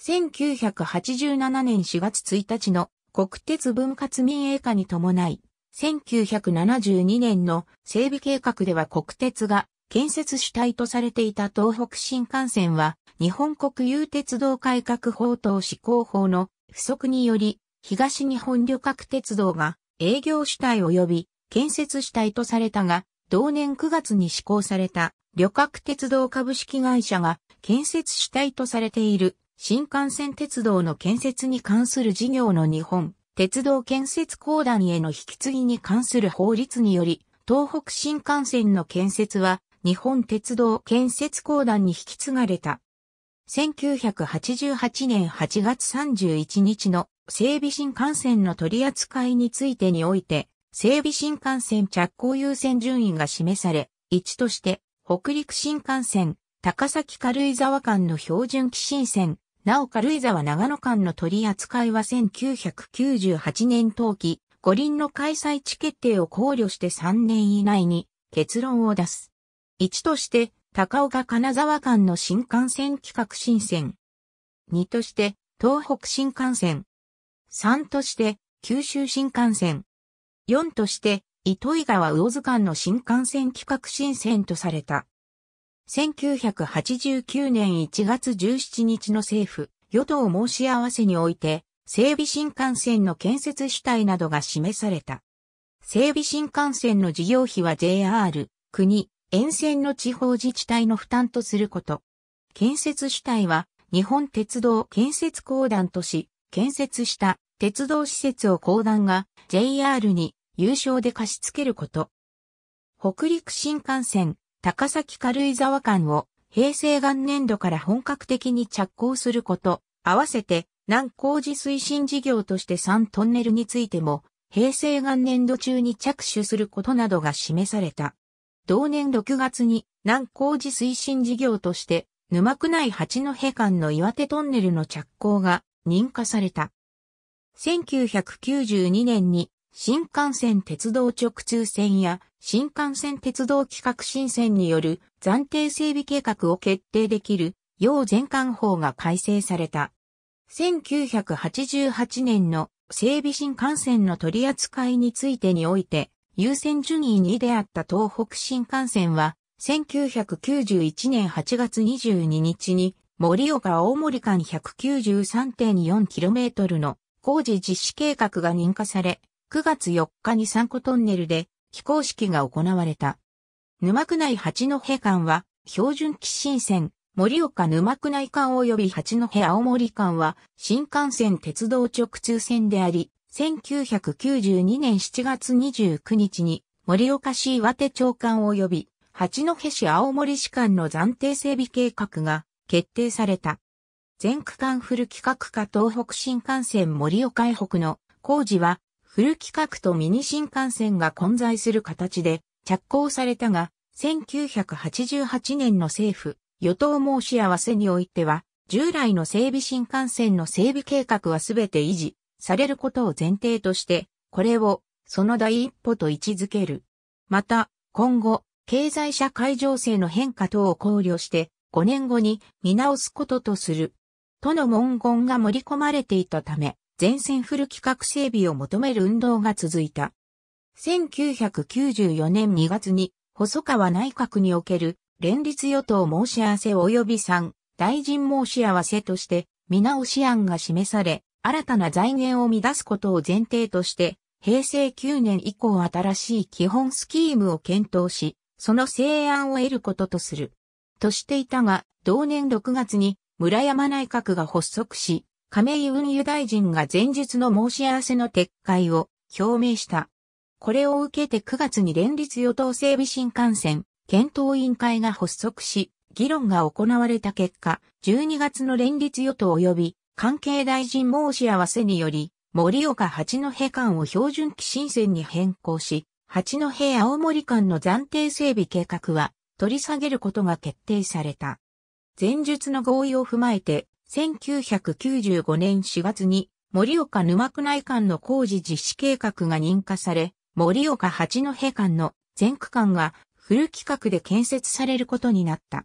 1987年4月1日の国鉄分割民営化に伴い、1972年の整備計画では国鉄が建設主体とされていた東北新幹線は日本国有鉄道改革法等施行法の不足により東日本旅客鉄道が営業主体及び建設主体とされたが同年9月に施行された旅客鉄道株式会社が建設主体とされている新幹線鉄道の建設に関する事業の日本鉄道建設公団への引き継ぎに関する法律により東北新幹線の建設は日本鉄道建設公団に引き継がれた。1988年8月31日の整備新幹線の取り扱いについてにおいて、整備新幹線着工優先順位が示され、1として北陸新幹線、高崎軽井沢間の標準基新線、なお軽井沢長野間の取り扱いは1998年冬季、五輪の開催地決定を考慮して3年以内に結論を出す。1として、高岡金沢間の新幹線企画新線。2として、東北新幹線。3として、九州新幹線。4として、糸井川魚津間の新幹線企画新線とされた。1989年1月17日の政府、与党申し合わせにおいて、整備新幹線の建設主体などが示された。整備新幹線の事業費は JR、国、沿線の地方自治体の負担とすること。建設主体は日本鉄道建設公団とし、建設した鉄道施設を公団が JR に優勝で貸し付けること。北陸新幹線、高崎軽井沢間を平成元年度から本格的に着工すること、合わせて南高寺推進事業として3トンネルについても、平成元年度中に着手することなどが示された。同年6月に南高寺推進事業として、沼区内八戸間の岩手トンネルの着工が認可された。1992年に新幹線鉄道直通線や新幹線鉄道企画新線による暫定整備計画を決定できる要全館法が改正された。1988年の整備新幹線の取り扱いについてにおいて優先順位にであった東北新幹線は1991年8月22日に森岡大森間 193.4km の工事実施計画が認可され、9月4日に三個トンネルで非公式が行われた。沼区内八戸間は標準基新線、盛岡沼区内間及び八戸青森間は新幹線鉄道直通線であり、1992年7月29日に盛岡市岩手町間及び八戸市青森市間の暫定整備計画が決定された。全区間フル規格化東北新幹線盛岡へ北の工事はフル規格とミニ新幹線が混在する形で着工されたが、1988年の政府、与党申し合わせにおいては、従来の整備新幹線の整備計画はすべて維持されることを前提として、これをその第一歩と位置づける。また、今後、経済社会情勢の変化等を考慮して、5年後に見直すこととする。との文言が盛り込まれていたため、全線フル規格整備を求める運動が続いた。1994年2月に、細川内閣における連立与党申し合わせ及び3大臣申し合わせとして見直し案が示され、新たな財源を乱すことを前提として、平成9年以降新しい基本スキームを検討し、その成案を得ることとする。としていたが、同年6月に村山内閣が発足し、亀井運輸大臣が前述の申し合わせの撤回を表明した。これを受けて9月に連立与党整備新幹線検討委員会が発足し、議論が行われた結果、12月の連立与党及び関係大臣申し合わせにより、盛岡八戸間を標準期新線に変更し、八戸青森間の暫定整備計画は取り下げることが決定された。前述の合意を踏まえて、1995年4月に盛岡沼区内間の工事実施計画が認可され、盛岡八戸間の全区間がフル規格で建設されることになった。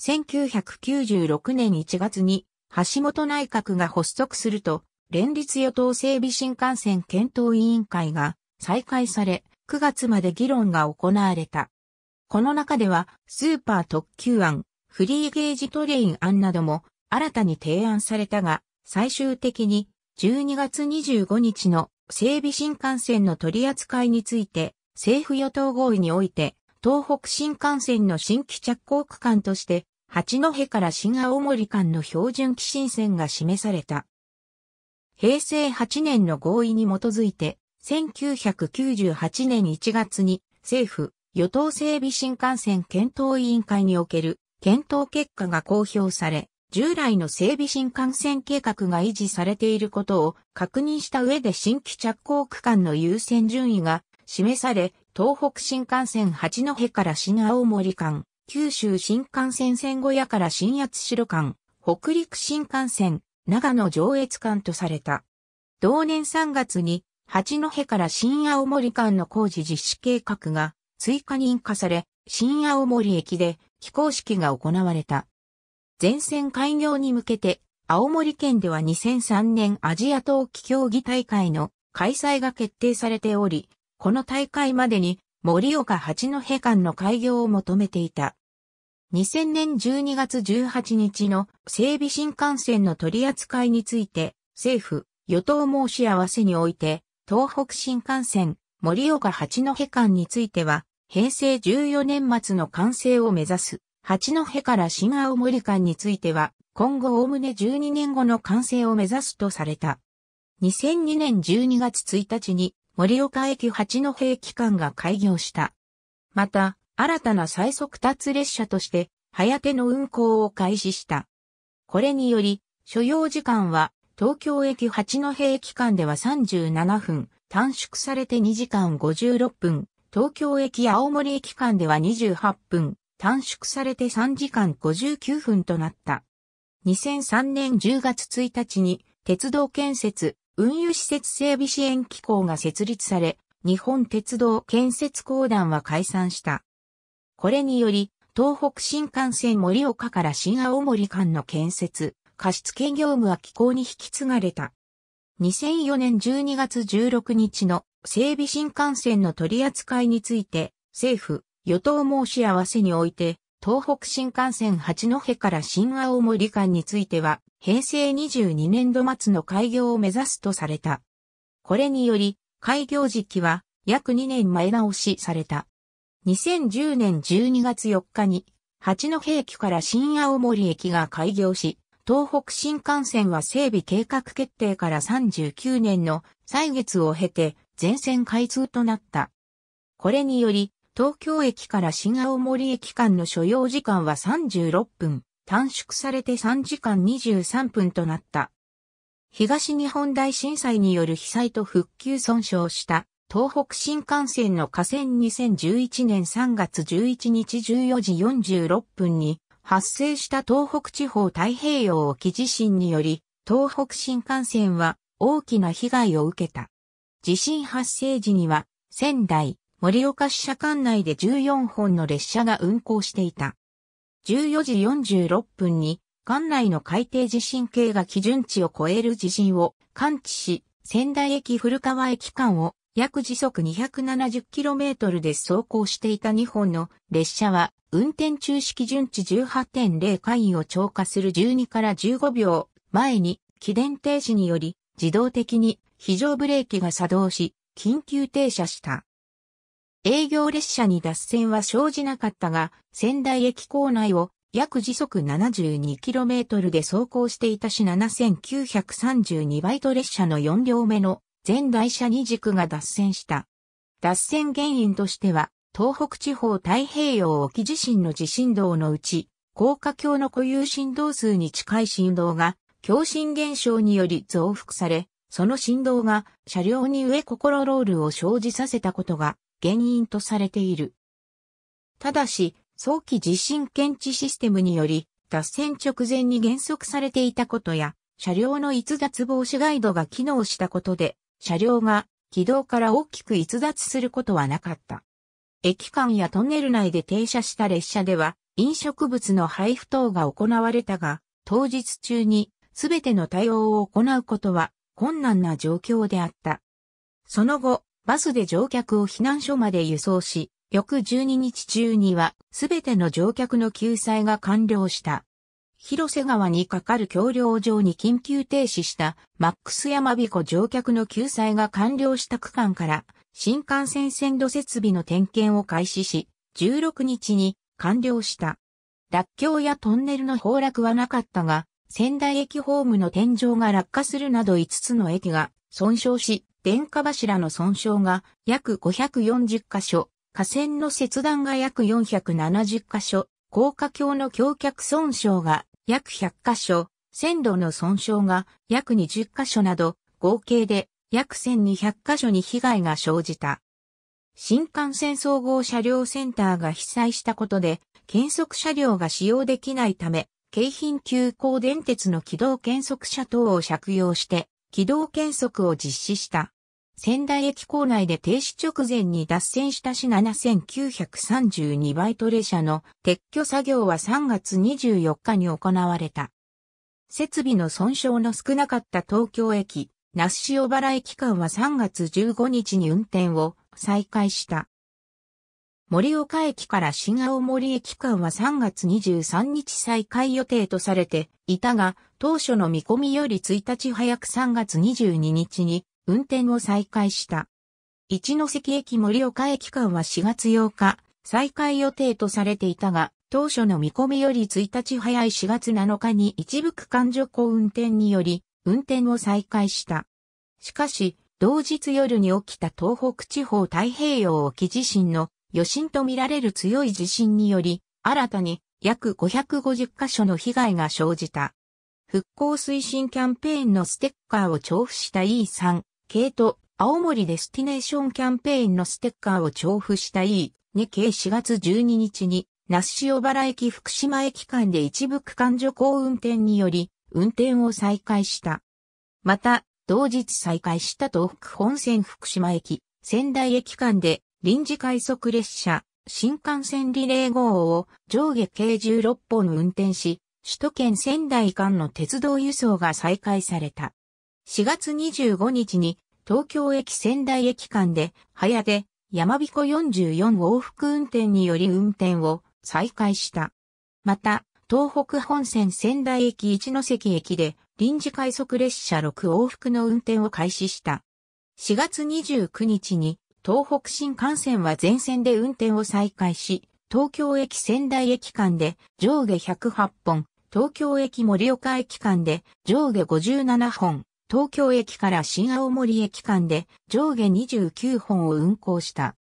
1996年1月に橋本内閣が発足すると、連立与党整備新幹線検討委員会が再開され、9月まで議論が行われた。この中では、スーパー特急案、フリーゲージトレイン案なども新たに提案されたが、最終的に12月25日の整備新幹線の取り扱いについて、政府与党合意において、東北新幹線の新規着工区間として、八戸から新青森間の標準基新線が示された。平成8年の合意に基づいて、1998年1月に政府与党整備新幹線検討委員会における検討結果が公表され、従来の整備新幹線計画が維持されていることを確認した上で新規着工区間の優先順位が示され、東北新幹線八戸から新青森間、九州新幹線線小屋から新八代間、北陸新幹線、長野上越間とされた。同年3月に、八戸から新青森間の工事実施計画が追加認可され、新青森駅で起工式が行われた。全線開業に向けて、青森県では2003年アジア冬季競技大会の開催が決定されており、この大会までに森岡八戸間の開業を求めていた。2000年12月18日の整備新幹線の取り扱いについて、政府、与党申し合わせにおいて、東北新幹線、森岡八戸間については、平成14年末の完成を目指す八戸から新青森間については、今後おおむね12年後の完成を目指すとされた。2002年12月1日に、森岡駅八戸駅間が開業した。また、新たな最速達列車として、早手の運行を開始した。これにより、所要時間は、東京駅八戸駅間では37分、短縮されて2時間56分、東京駅青森駅間では28分、短縮されて3時間59分となった。2003年10月1日に鉄道建設、運輸施設整備支援機構が設立され、日本鉄道建設公団は解散した。これにより、東北新幹線盛岡から新青森間の建設、貸付業務は機構に引き継がれた。2004年12月16日の整備新幹線の取り扱いについて、政府、与党申し合わせにおいて、東北新幹線八戸から新青森間については、平成22年度末の開業を目指すとされた。これにより、開業時期は約2年前倒しされた。2010年12月4日に、八戸駅から新青森駅が開業し、東北新幹線は整備計画決定から39年の歳月を経て全線開通となった。これにより、東京駅から新青森駅間の所要時間は36分、短縮されて3時間23分となった。東日本大震災による被災と復旧損傷した東北新幹線の架線2011年3月11日14時46分に発生した東北地方太平洋沖地震により東北新幹線は大きな被害を受けた。地震発生時には仙台、盛岡支社管内で14本の列車が運行していた。14時46分に、管内の海底地震計が基準値を超える地震を感知し、仙台駅古川駅間を約時速 270km で走行していた2本の列車は運転中止基準値18.0回を超過する12から15秒前に起電停止により自動的に非常ブレーキが作動し緊急停車した。営業列車に脱線は生じなかったが、仙台駅構内を約時速 72km で走行していたし7932バイト列車の4両目の全台車2軸が脱線した。脱線原因としては、東北地方太平洋沖地震の地震動のうち、高架橋の固有振動数に近い振動が、共振現象により増幅され、その振動が車両に上心ロールを生じさせたことが原因とされている。ただし、早期地震検知システムにより、脱線直前に減速されていたことや、車両の逸脱防止ガイドが機能したことで、車両が軌道から大きく逸脱することはなかった。駅間やトンネル内で停車した列車では、飲食物の配布等が行われたが、当日中にすべての対応を行うことは困難な状況であった。その後、バスで乗客を避難所まで輸送し、翌12日中には、すべての乗客の救済が完了した。広瀬川に架かる橋梁上に緊急停止したマックス山彦乗客の救済が完了した区間から新幹線線路設備の点検を開始し、16日に完了した。落橋やトンネルの崩落はなかったが、仙台駅ホームの天井が落下するなど5つの駅が損傷し、電化柱の損傷が約540箇所、架線の切断が約470箇所、高架橋の橋脚損傷が約100箇所、線路の損傷が約20箇所など、合計で約1200箇所に被害が生じた。新幹線総合車両センターが被災したことで、検測車両が使用できないため、京浜急行電鉄の軌道検測車等を借用して、軌道検測を実施した。仙台駅構内で停止直前に脱線した市7932バイト列車の撤去作業は3月24日に行われた。設備の損傷の少なかった東京駅、那須塩原駅間は3月15日に運転を再開した。森岡駅から新青森駅間は3月23日再開予定とされていたが、当初の見込みより1日早く3月22日に運転を再開した。一ノ関駅森岡駅間は4月8日、再開予定とされていたが、当初の見込みより1日早い4月7日に一部区間徐行運転により、運転を再開した。しかし、同日夜に起きた東北地方太平洋沖地震の余震とみられる強い地震により、新たに約550カ所の被害が生じた。復興推進キャンペーンのステッカーを調布した E3、系と青森デスティネーションキャンペーンのステッカーを調布した E2 k 4月12日に那須塩原駅福島駅間で一部区間徐行運転により運転を再開した。また、同日再開した東北本線福島駅、仙台駅間で臨時快速列車、新幹線リレー号を上下計16本運転し、首都圏仙台間の鉄道輸送が再開された。4月25日に東京駅仙台駅間で、早出、山彦44往復運転により運転を再開した。また、東北本線仙台駅一ノ関駅で臨時快速列車6往復の運転を開始した。4月29日に東北新幹線は全線で運転を再開し、東京駅仙台駅間で上下108本、東京駅盛岡駅間で上下57本、東京駅から新青森駅間で上下29本を運行した。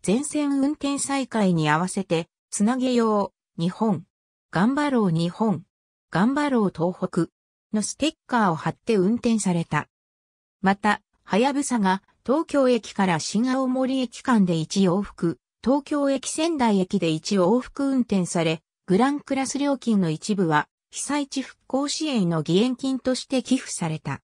全線運転再開に合わせて、つなげよう、日本、頑張ろう日本、頑張ろう東北のステッカーを貼って運転された。また、はやぶさが東京駅から新青森駅間で1往復、東京駅仙台駅で1往復運転され、グランクラス料金の一部は被災地復興支援の義援金として寄付された。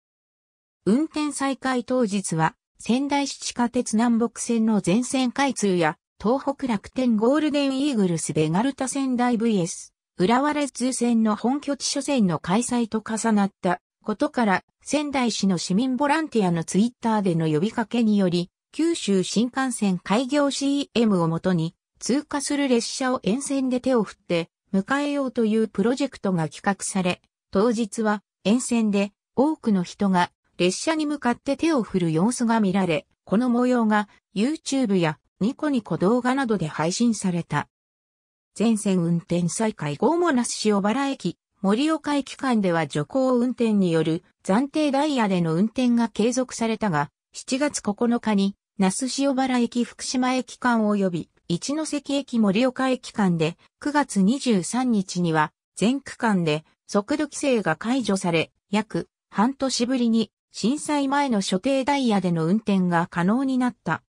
運転再開当日は、仙台市地下鉄南北線の全線開通や、東北楽天ゴールデンイーグルスベガルタ仙台 VS、浦和レッズ線の本拠地初戦の開催と重なったことから、仙台市の市民ボランティアのツイッターでの呼びかけにより、九州新幹線開業 CM をもとに、通過する列車を沿線で手を振って、迎えようというプロジェクトが企画され、当日は沿線で多くの人が列車に向かって手を振る様子が見られ、この模様が YouTube やニコニコ動画などで配信された。全線運転再開後も那須塩原駅、森岡駅間では徐行運転による暫定ダイヤでの運転が継続されたが、7月9日に那須塩原駅福島駅間及び一ノ関駅森岡駅間で9月23日には全区間で速度規制が解除され、約半年ぶりに震災前の所定ダイヤでの運転が可能になった。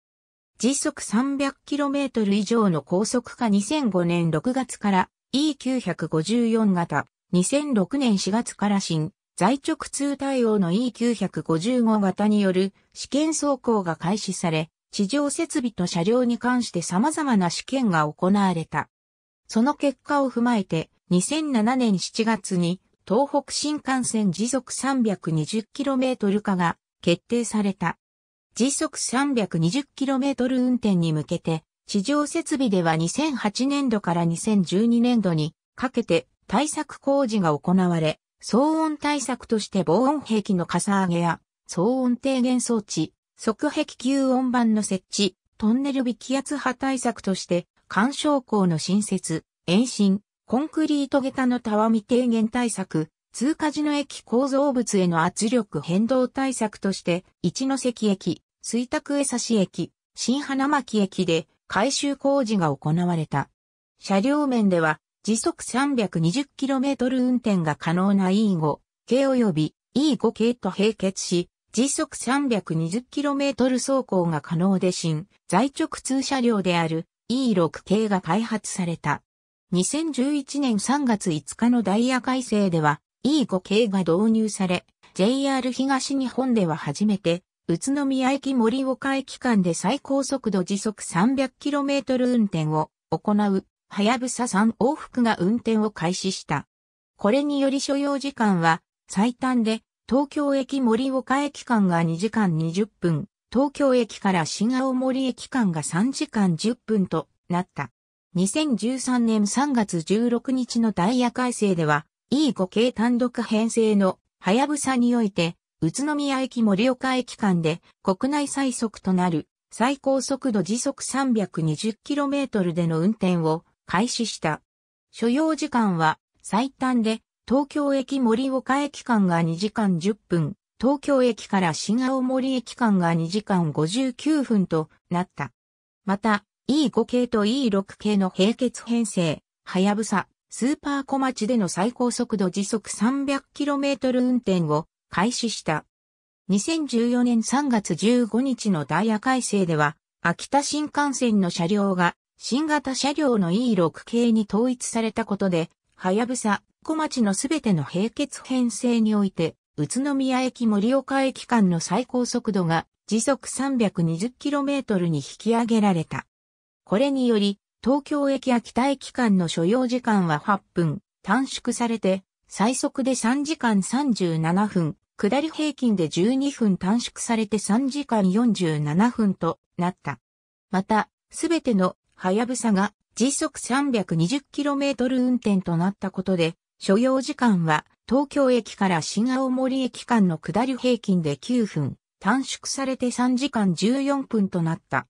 時速 300km 以上の高速化2005年6月から E954 型、2006年4月から新、在直通対応の E955 型による試験走行が開始され、地上設備と車両に関して様々な試験が行われた。その結果を踏まえて、2007年7月に東北新幹線時速 320km 化が決定された。時速 320km 運転に向けて、地上設備では2008年度から2012年度にかけて対策工事が行われ、騒音対策として防音壁のかさ上げや騒音低減装置、側壁吸音板の設置、トンネル微気圧波対策として、干渉口の新設、延伸、コンクリート下駄のたわみ低減対策、通過時の液構造物への圧力変動対策として、一ノ関駅、水卓江差駅、新花巻駅で改修工事が行われた。車両面では、時速 320km 運転が可能な E5 系及び E5 系と並結し、時速 320km 走行が可能で新、在直通車両である E6 系が開発された。2011年3月5日のダイヤ改正では E5 系が導入され、JR 東日本では初めて、宇都宮駅森岡駅間で最高速度時速 300km 運転を行う、はやぶさ3往復が運転を開始した。これにより所要時間は最短で東京駅森岡駅間が2時間20分、東京駅から新青森駅間が3時間10分となった。2013年3月16日のダイヤ改正では E5 系単独編成の早やにおいて宇都宮駅盛岡駅間で国内最速となる最高速度時速 320km での運転を開始した。所要時間は最短で東京駅盛岡駅間が2時間10分、東京駅から新青森駅間が2時間59分となった。また、E5 系と E6 系の並結編成、はやぶさ、スーパー小町での最高速度時速 300km 運転を開始した。2014年3月15日のダイヤ改正では、秋田新幹線の車両が新型車両の E6 系に統一されたことで、はやぶさ、小町のすべての並結編成において、宇都宮駅森岡駅間の最高速度が時速 320km に引き上げられた。これにより、東京駅や北駅間の所要時間は8分、短縮されて、最速で3時間37分、下り平均で12分短縮されて3時間47分となった。また、すべてのはやぶさが時速 320km 運転となったことで、所要時間は東京駅から新青森駅間の下り平均で9分、短縮されて3時間14分となった。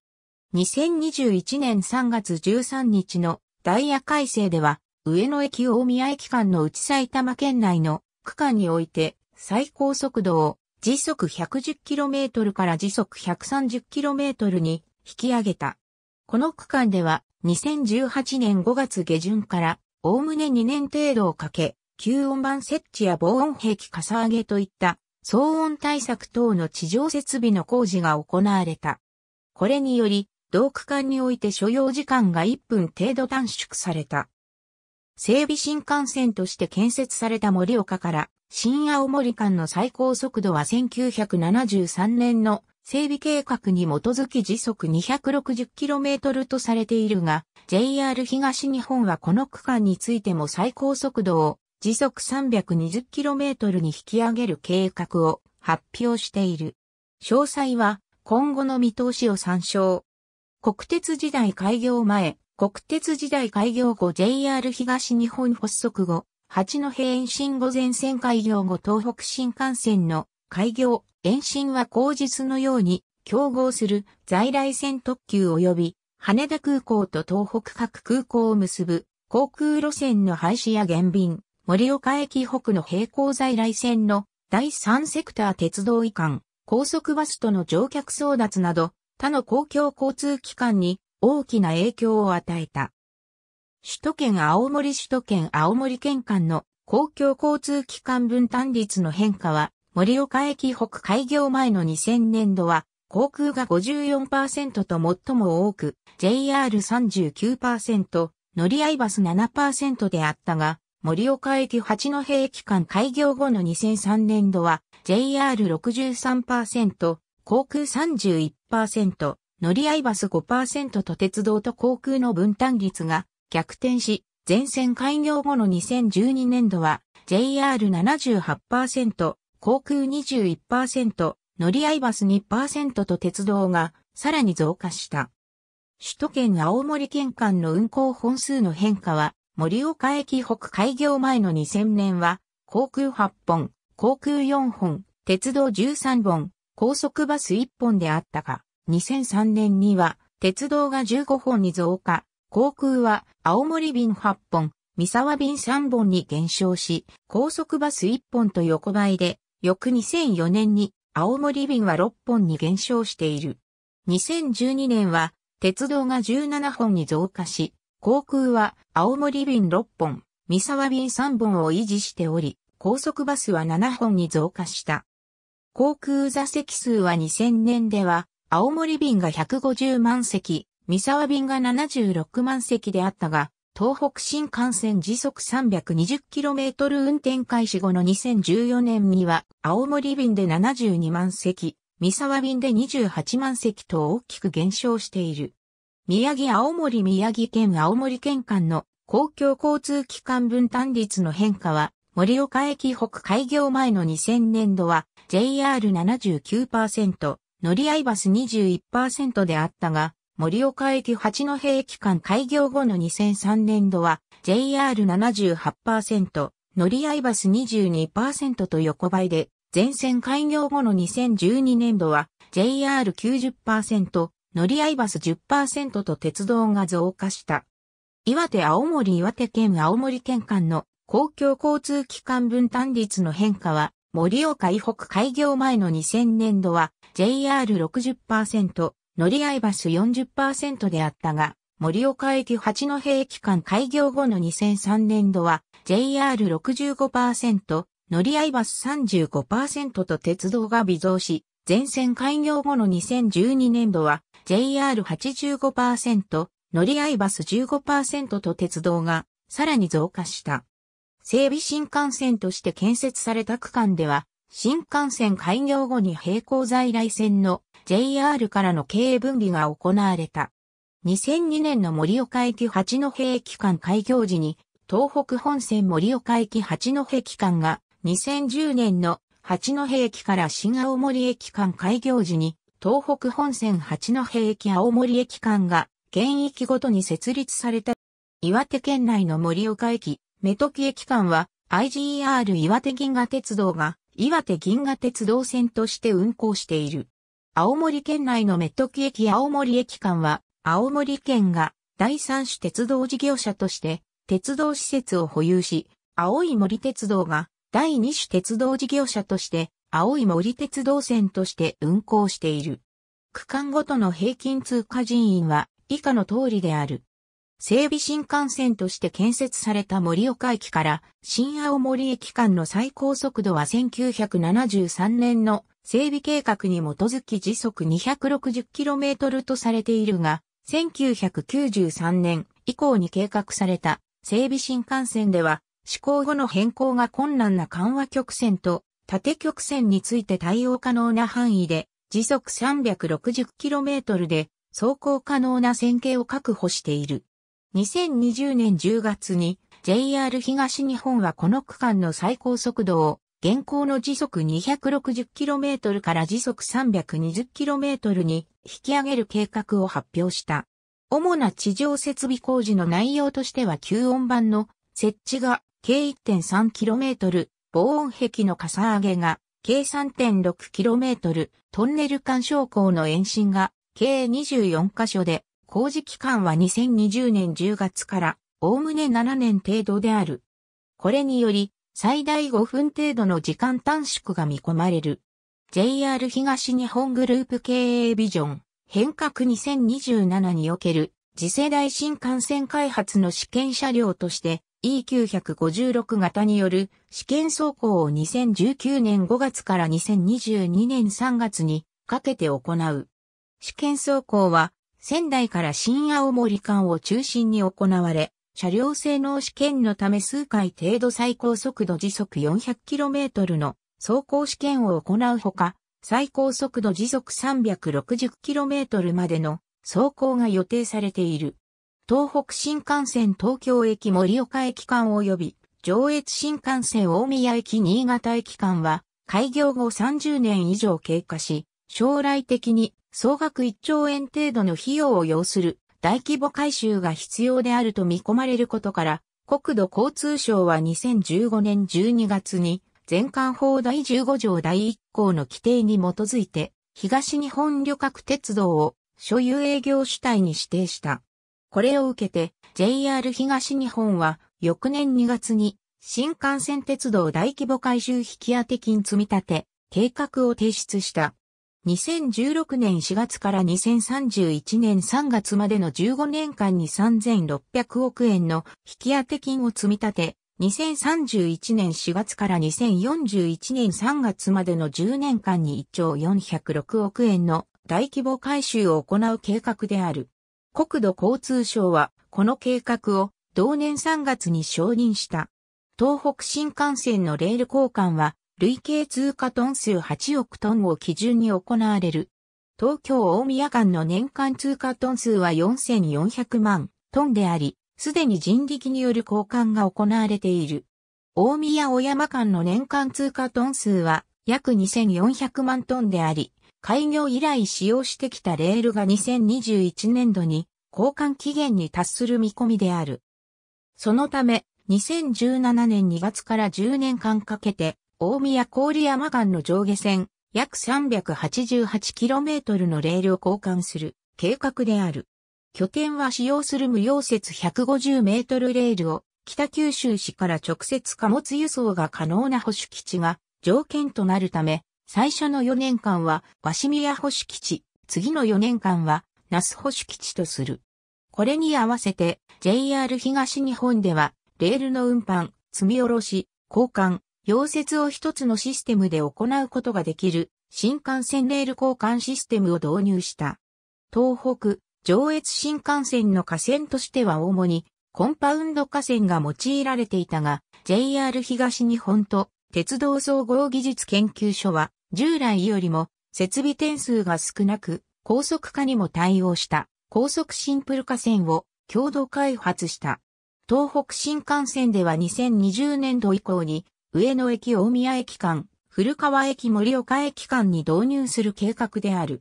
2021年3月13日のダイヤ改正では、上野駅大宮駅間の内埼玉県内の区間において最高速度を時速 110km から時速 130km に引き上げた。この区間では2018年5月下旬からおおむね2年程度をかけ、吸音板設置や防音壁かさ上げといった騒音対策等の地上設備の工事が行われた。これにより同区間において所要時間が1分程度短縮された。整備新幹線として建設された森岡から新青森間の最高速度は1973年の整備計画に基づき時速 260km とされているが、JR 東日本はこの区間についても最高速度を時速 320km に引き上げる計画を発表している。詳細は今後の見通しを参照。国鉄時代開業前、国鉄時代開業後 JR 東日本発足後、八戸延伸後前線開業後東北新幹線の開業、延伸は後日のように競合する在来線特急及び羽田空港と東北各空港を結ぶ航空路線の廃止や減便、盛岡駅北の並行在来線の第三セクター鉄道移管、高速バスとの乗客争奪など他の公共交通機関に大きな影響を与えた。首都圏青森首都圏青森県間の公共交通機関分担率の変化は、盛岡駅北開業前の2000年度は、航空が54%と最も多く、JR39%、乗り合いバス7%であったが、盛岡駅八戸駅間開業後の2003年度は、JR63%、航空31%、乗り合いバス5%と鉄道と航空の分担率が逆転し、全線開業後の2012年度は JR78%、航空21%、乗り合いバス2%と鉄道がさらに増加した。首都圏青森県間の運行本数の変化は、盛岡駅北開業前の2000年は、航空8本、航空4本、鉄道13本、高速バス1本であったが、2003年には鉄道が15本に増加、航空は青森便8本、三沢便3本に減少し、高速バス1本と横ばいで、翌2004年に青森便は6本に減少している。2012年は鉄道が17本に増加し、航空は青森便6本、三沢便3本を維持しており、高速バスは7本に増加した。航空座席数は2000年では、青森便が150万席、三沢便が76万席であったが、東北新幹線時速 320km 運転開始後の2014年には、青森便で72万席、三沢便で28万席と大きく減少している。宮城青森宮城県青森県間の公共交通機関分担率の変化は、森岡駅北開業前の2000年度は JR79%、乗り合いバス21%であったが、盛岡駅八戸駅間開業後の2003年度は JR78%、乗り合いバス22%と横ばいで、全線開業後の2012年度は JR90%、乗り合いバス10%と鉄道が増加した。岩手青森岩手県青森県間の公共交通機関分担率の変化は盛岡以北開業前の2000年度は JR60%、乗り合いバス40%であったが、盛岡駅八戸駅間開業後の2003年度は JR65%、乗り合いバス35%と鉄道が微増し、全線開業後の2012年度は JR85%、乗り合いバス15%と鉄道がさらに増加した。整備新幹線として建設された区間では、新幹線開業後に並行在来線の JR からの経営分離が行われた。2002年の盛岡駅八戸駅間開業時に、東北本線盛岡駅八戸駅間が、2010年の八戸駅から新青森駅間開業時に、東北本線八戸駅青森駅間が、県域ごとに設立された。岩手県内の盛岡駅、目時駅間は IGR 岩手銀河鉄道が岩手銀河鉄道線として運行している。青森県内の目時駅青森駅間は青森県が第三種鉄道事業者として鉄道施設を保有し、青い森鉄道が第二種鉄道事業者として青い森鉄道線として運行している。区間ごとの平均通過人員は以下の通りである。整備新幹線として建設された森岡駅から新青森駅間の最高速度は1973年の整備計画に基づき時速 260km とされているが、1993年以降に計画された整備新幹線では、施行後の変更が困難な緩和曲線と縦曲線について対応可能な範囲で時速 360km で走行可能な線形を確保している。2020年10月に JR 東日本はこの区間の最高速度を現行の時速 260km から時速 320km に引き上げる計画を発表した。主な地上設備工事の内容としては吸音板の設置が計 1.3km、防音壁のかさ上げが計 3.6km、トンネル干渉口の延伸が計24カ所で工事期間は2020年10月から、おおむね7年程度である。これにより、最大5分程度の時間短縮が見込まれる。JR 東日本グループ経営ビジョン変革2027における次世代新幹線開発の試験車両として E956 型による試験走行を2019年5月から2022年3月にかけて行う。試験走行は仙台から新青森間を中心に行われ、車両性能試験のため数回程度最高速度時速 400km の走行試験を行うほか、最高速度時速 360km までの走行が予定されている。東北新幹線東京駅森岡駅間及び上越新幹線大宮駅新潟駅間は開業後30年以上経過し、将来的に総額1兆円程度の費用を要する大規模改修が必要であると見込まれることから、国土交通省は2015年12月に、全館法第15条第1項の規定に基づいて、東日本旅客鉄道を所有営業主体に指定した。これを受けて、JR 東日本は、翌年2月に、新幹線鉄道大規模改修引当金積立計画を提出した。2016年4月から2031年3月までの15年間に3600億円の引当金を積み立て、2031年4月から2041年3月までの10年間に1兆406億円の大規模改修を行う計画である。国土交通省は、この計画を同年3月に承認した。東北新幹線のレール交換は、累計通貨トン数8億トンを基準に行われる。東京大宮間の年間通貨トン数は4400万トンであり、すでに人力による交換が行われている。大宮小山間の年間通貨トン数は約2400万トンであり、開業以来使用してきたレールが2021年度に交換期限に達する見込みである。そのため、2017年2月から10年間かけて、大宮郡山間の上下線、約 388km のレールを交換する計画である。拠点は使用する無溶接 150m レールを北九州市から直接貨物輸送が可能な保守基地が条件となるため、最初の4年間は鷲宮保守基地、次の4年間は那須保守基地とする。これに合わせて JR 東日本ではレールの運搬、積み下ろし、交換、溶接を一つのシステムで行うことができる新幹線レール交換システムを導入した。東北、上越新幹線の架線としては主にコンパウンド架線が用いられていたが、JR 東日本と鉄道総合技術研究所は従来よりも設備点数が少なく高速化にも対応した高速シンプル架線を共同開発した。東北新幹線では2020年度以降に上野駅大宮駅間、古川駅盛岡駅間に導入する計画である。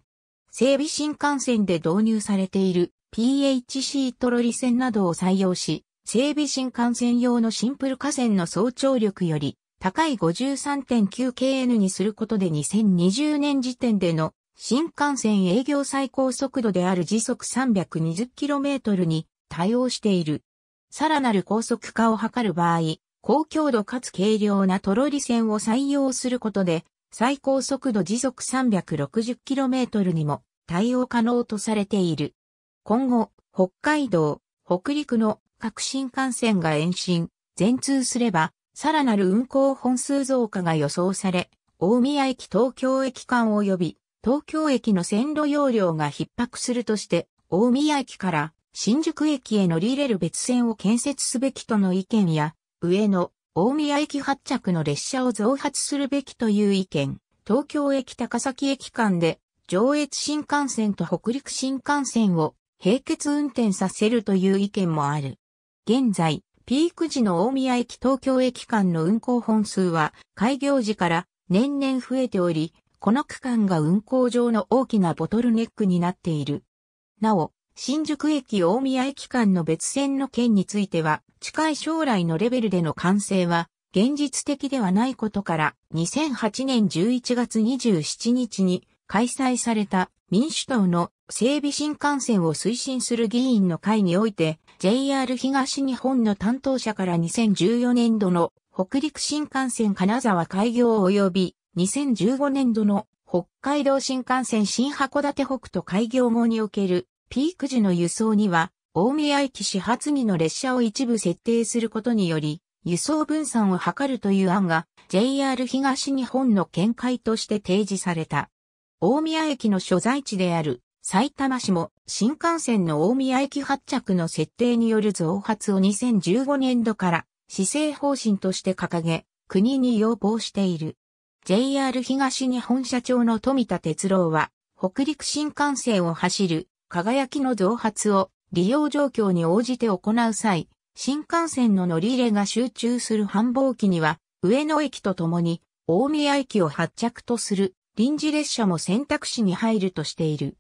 整備新幹線で導入されている PHC トロリ線などを採用し、整備新幹線用のシンプル架線の総張力より高い 53.9kN にすることで2020年時点での新幹線営業最高速度である時速 320km に対応している。さらなる高速化を図る場合、高強度かつ軽量なトロリ線を採用することで、最高速度時速 360km にも対応可能とされている。今後、北海道、北陸の各新幹線が延伸、全通すれば、さらなる運行本数増加が予想され、大宮駅東京駅間及び、東京駅の線路容量が逼迫するとして、大宮駅から新宿駅へ乗り入れる別線を建設すべきとの意見や、上野、大宮駅発着の列車を増発するべきという意見、東京駅高崎駅間で、上越新幹線と北陸新幹線を並結運転させるという意見もある。現在、ピーク時の大宮駅東京駅間の運行本数は開業時から年々増えており、この区間が運行上の大きなボトルネックになっている。なお、新宿駅大宮駅間の別線の件については、近い将来のレベルでの完成は、現実的ではないことから、2008年11月27日に開催された民主党の整備新幹線を推進する議員の会において、JR 東日本の担当者から2014年度の北陸新幹線金沢開業及び2015年度の北海道新幹線新函館北斗開業後におけるピーク時の輸送には、大宮駅始発にの列車を一部設定することにより、輸送分散を図るという案が JR 東日本の見解として提示された。大宮駅の所在地である埼玉市も新幹線の大宮駅発着の設定による増発を2015年度から市政方針として掲げ、国に要望している。JR 東日本社長の富田哲郎は、北陸新幹線を走る輝きの増発を利用状況に応じて行う際、新幹線の乗り入れが集中する繁忙期には、上野駅とともに、大宮駅を発着とする臨時列車も選択肢に入るとしている。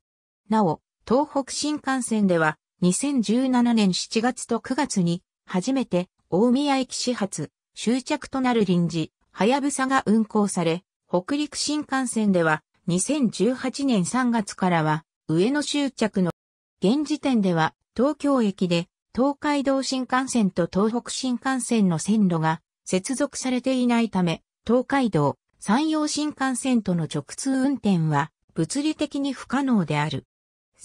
なお、東北新幹線では、2017年7月と9月に、初めて大宮駅始発、終着となる臨時、はやぶさが運行され、北陸新幹線では、2018年3月からは、上野終着の、現時点では東京駅で東海道新幹線と東北新幹線の線路が接続されていないため、東海道、山陽新幹線との直通運転は物理的に不可能である。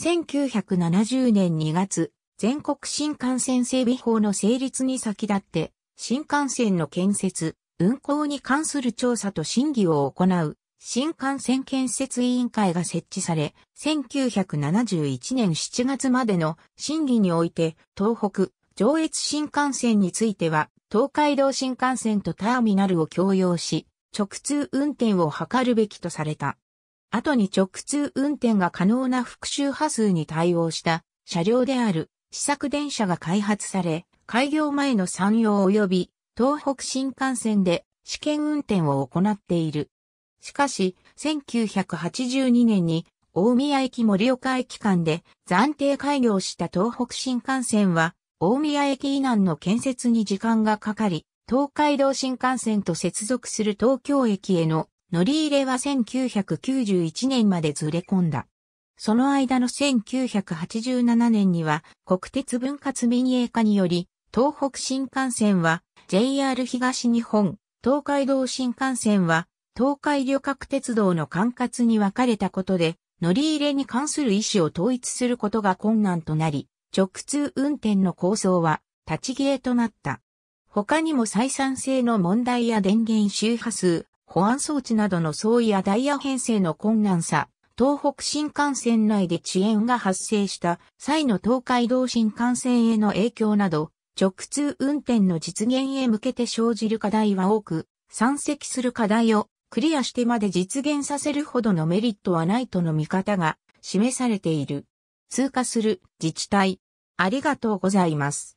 1970年2月、全国新幹線整備法の成立に先立って、新幹線の建設、運行に関する調査と審議を行う新幹線建設委員会が設置され、1971年7月までの審議において、東北、上越新幹線については、東海道新幹線とターミナルを共用し、直通運転を図るべきとされた。後に直通運転が可能な復習波数に対応した車両である試作電車が開発され、開業前の山陽及び東北新幹線で試験運転を行っている。しかし、1982年に大宮駅盛岡駅間で暫定開業した東北新幹線は、大宮駅以南の建設に時間がかかり、東海道新幹線と接続する東京駅への乗り入れは1991年までずれ込んだ。その間の1987年には国鉄分割民営化により、東北新幹線は JR 東日本、東海道新幹線は東海旅客鉄道の管轄に分かれたことで、乗り入れに関する意思を統一することが困難となり、直通運転の構想は立ち消えとなった。他にも採算性の問題や電源周波数、保安装置などの相違やダイヤ編成の困難さ、東北新幹線内で遅延が発生した際の東海道新幹線への影響など、直通運転の実現へ向けて生じる課題は多く、山積する課題をクリアしてまで実現させるほどのメリットはないとの見方が示されている。通過する自治体。ありがとうございます。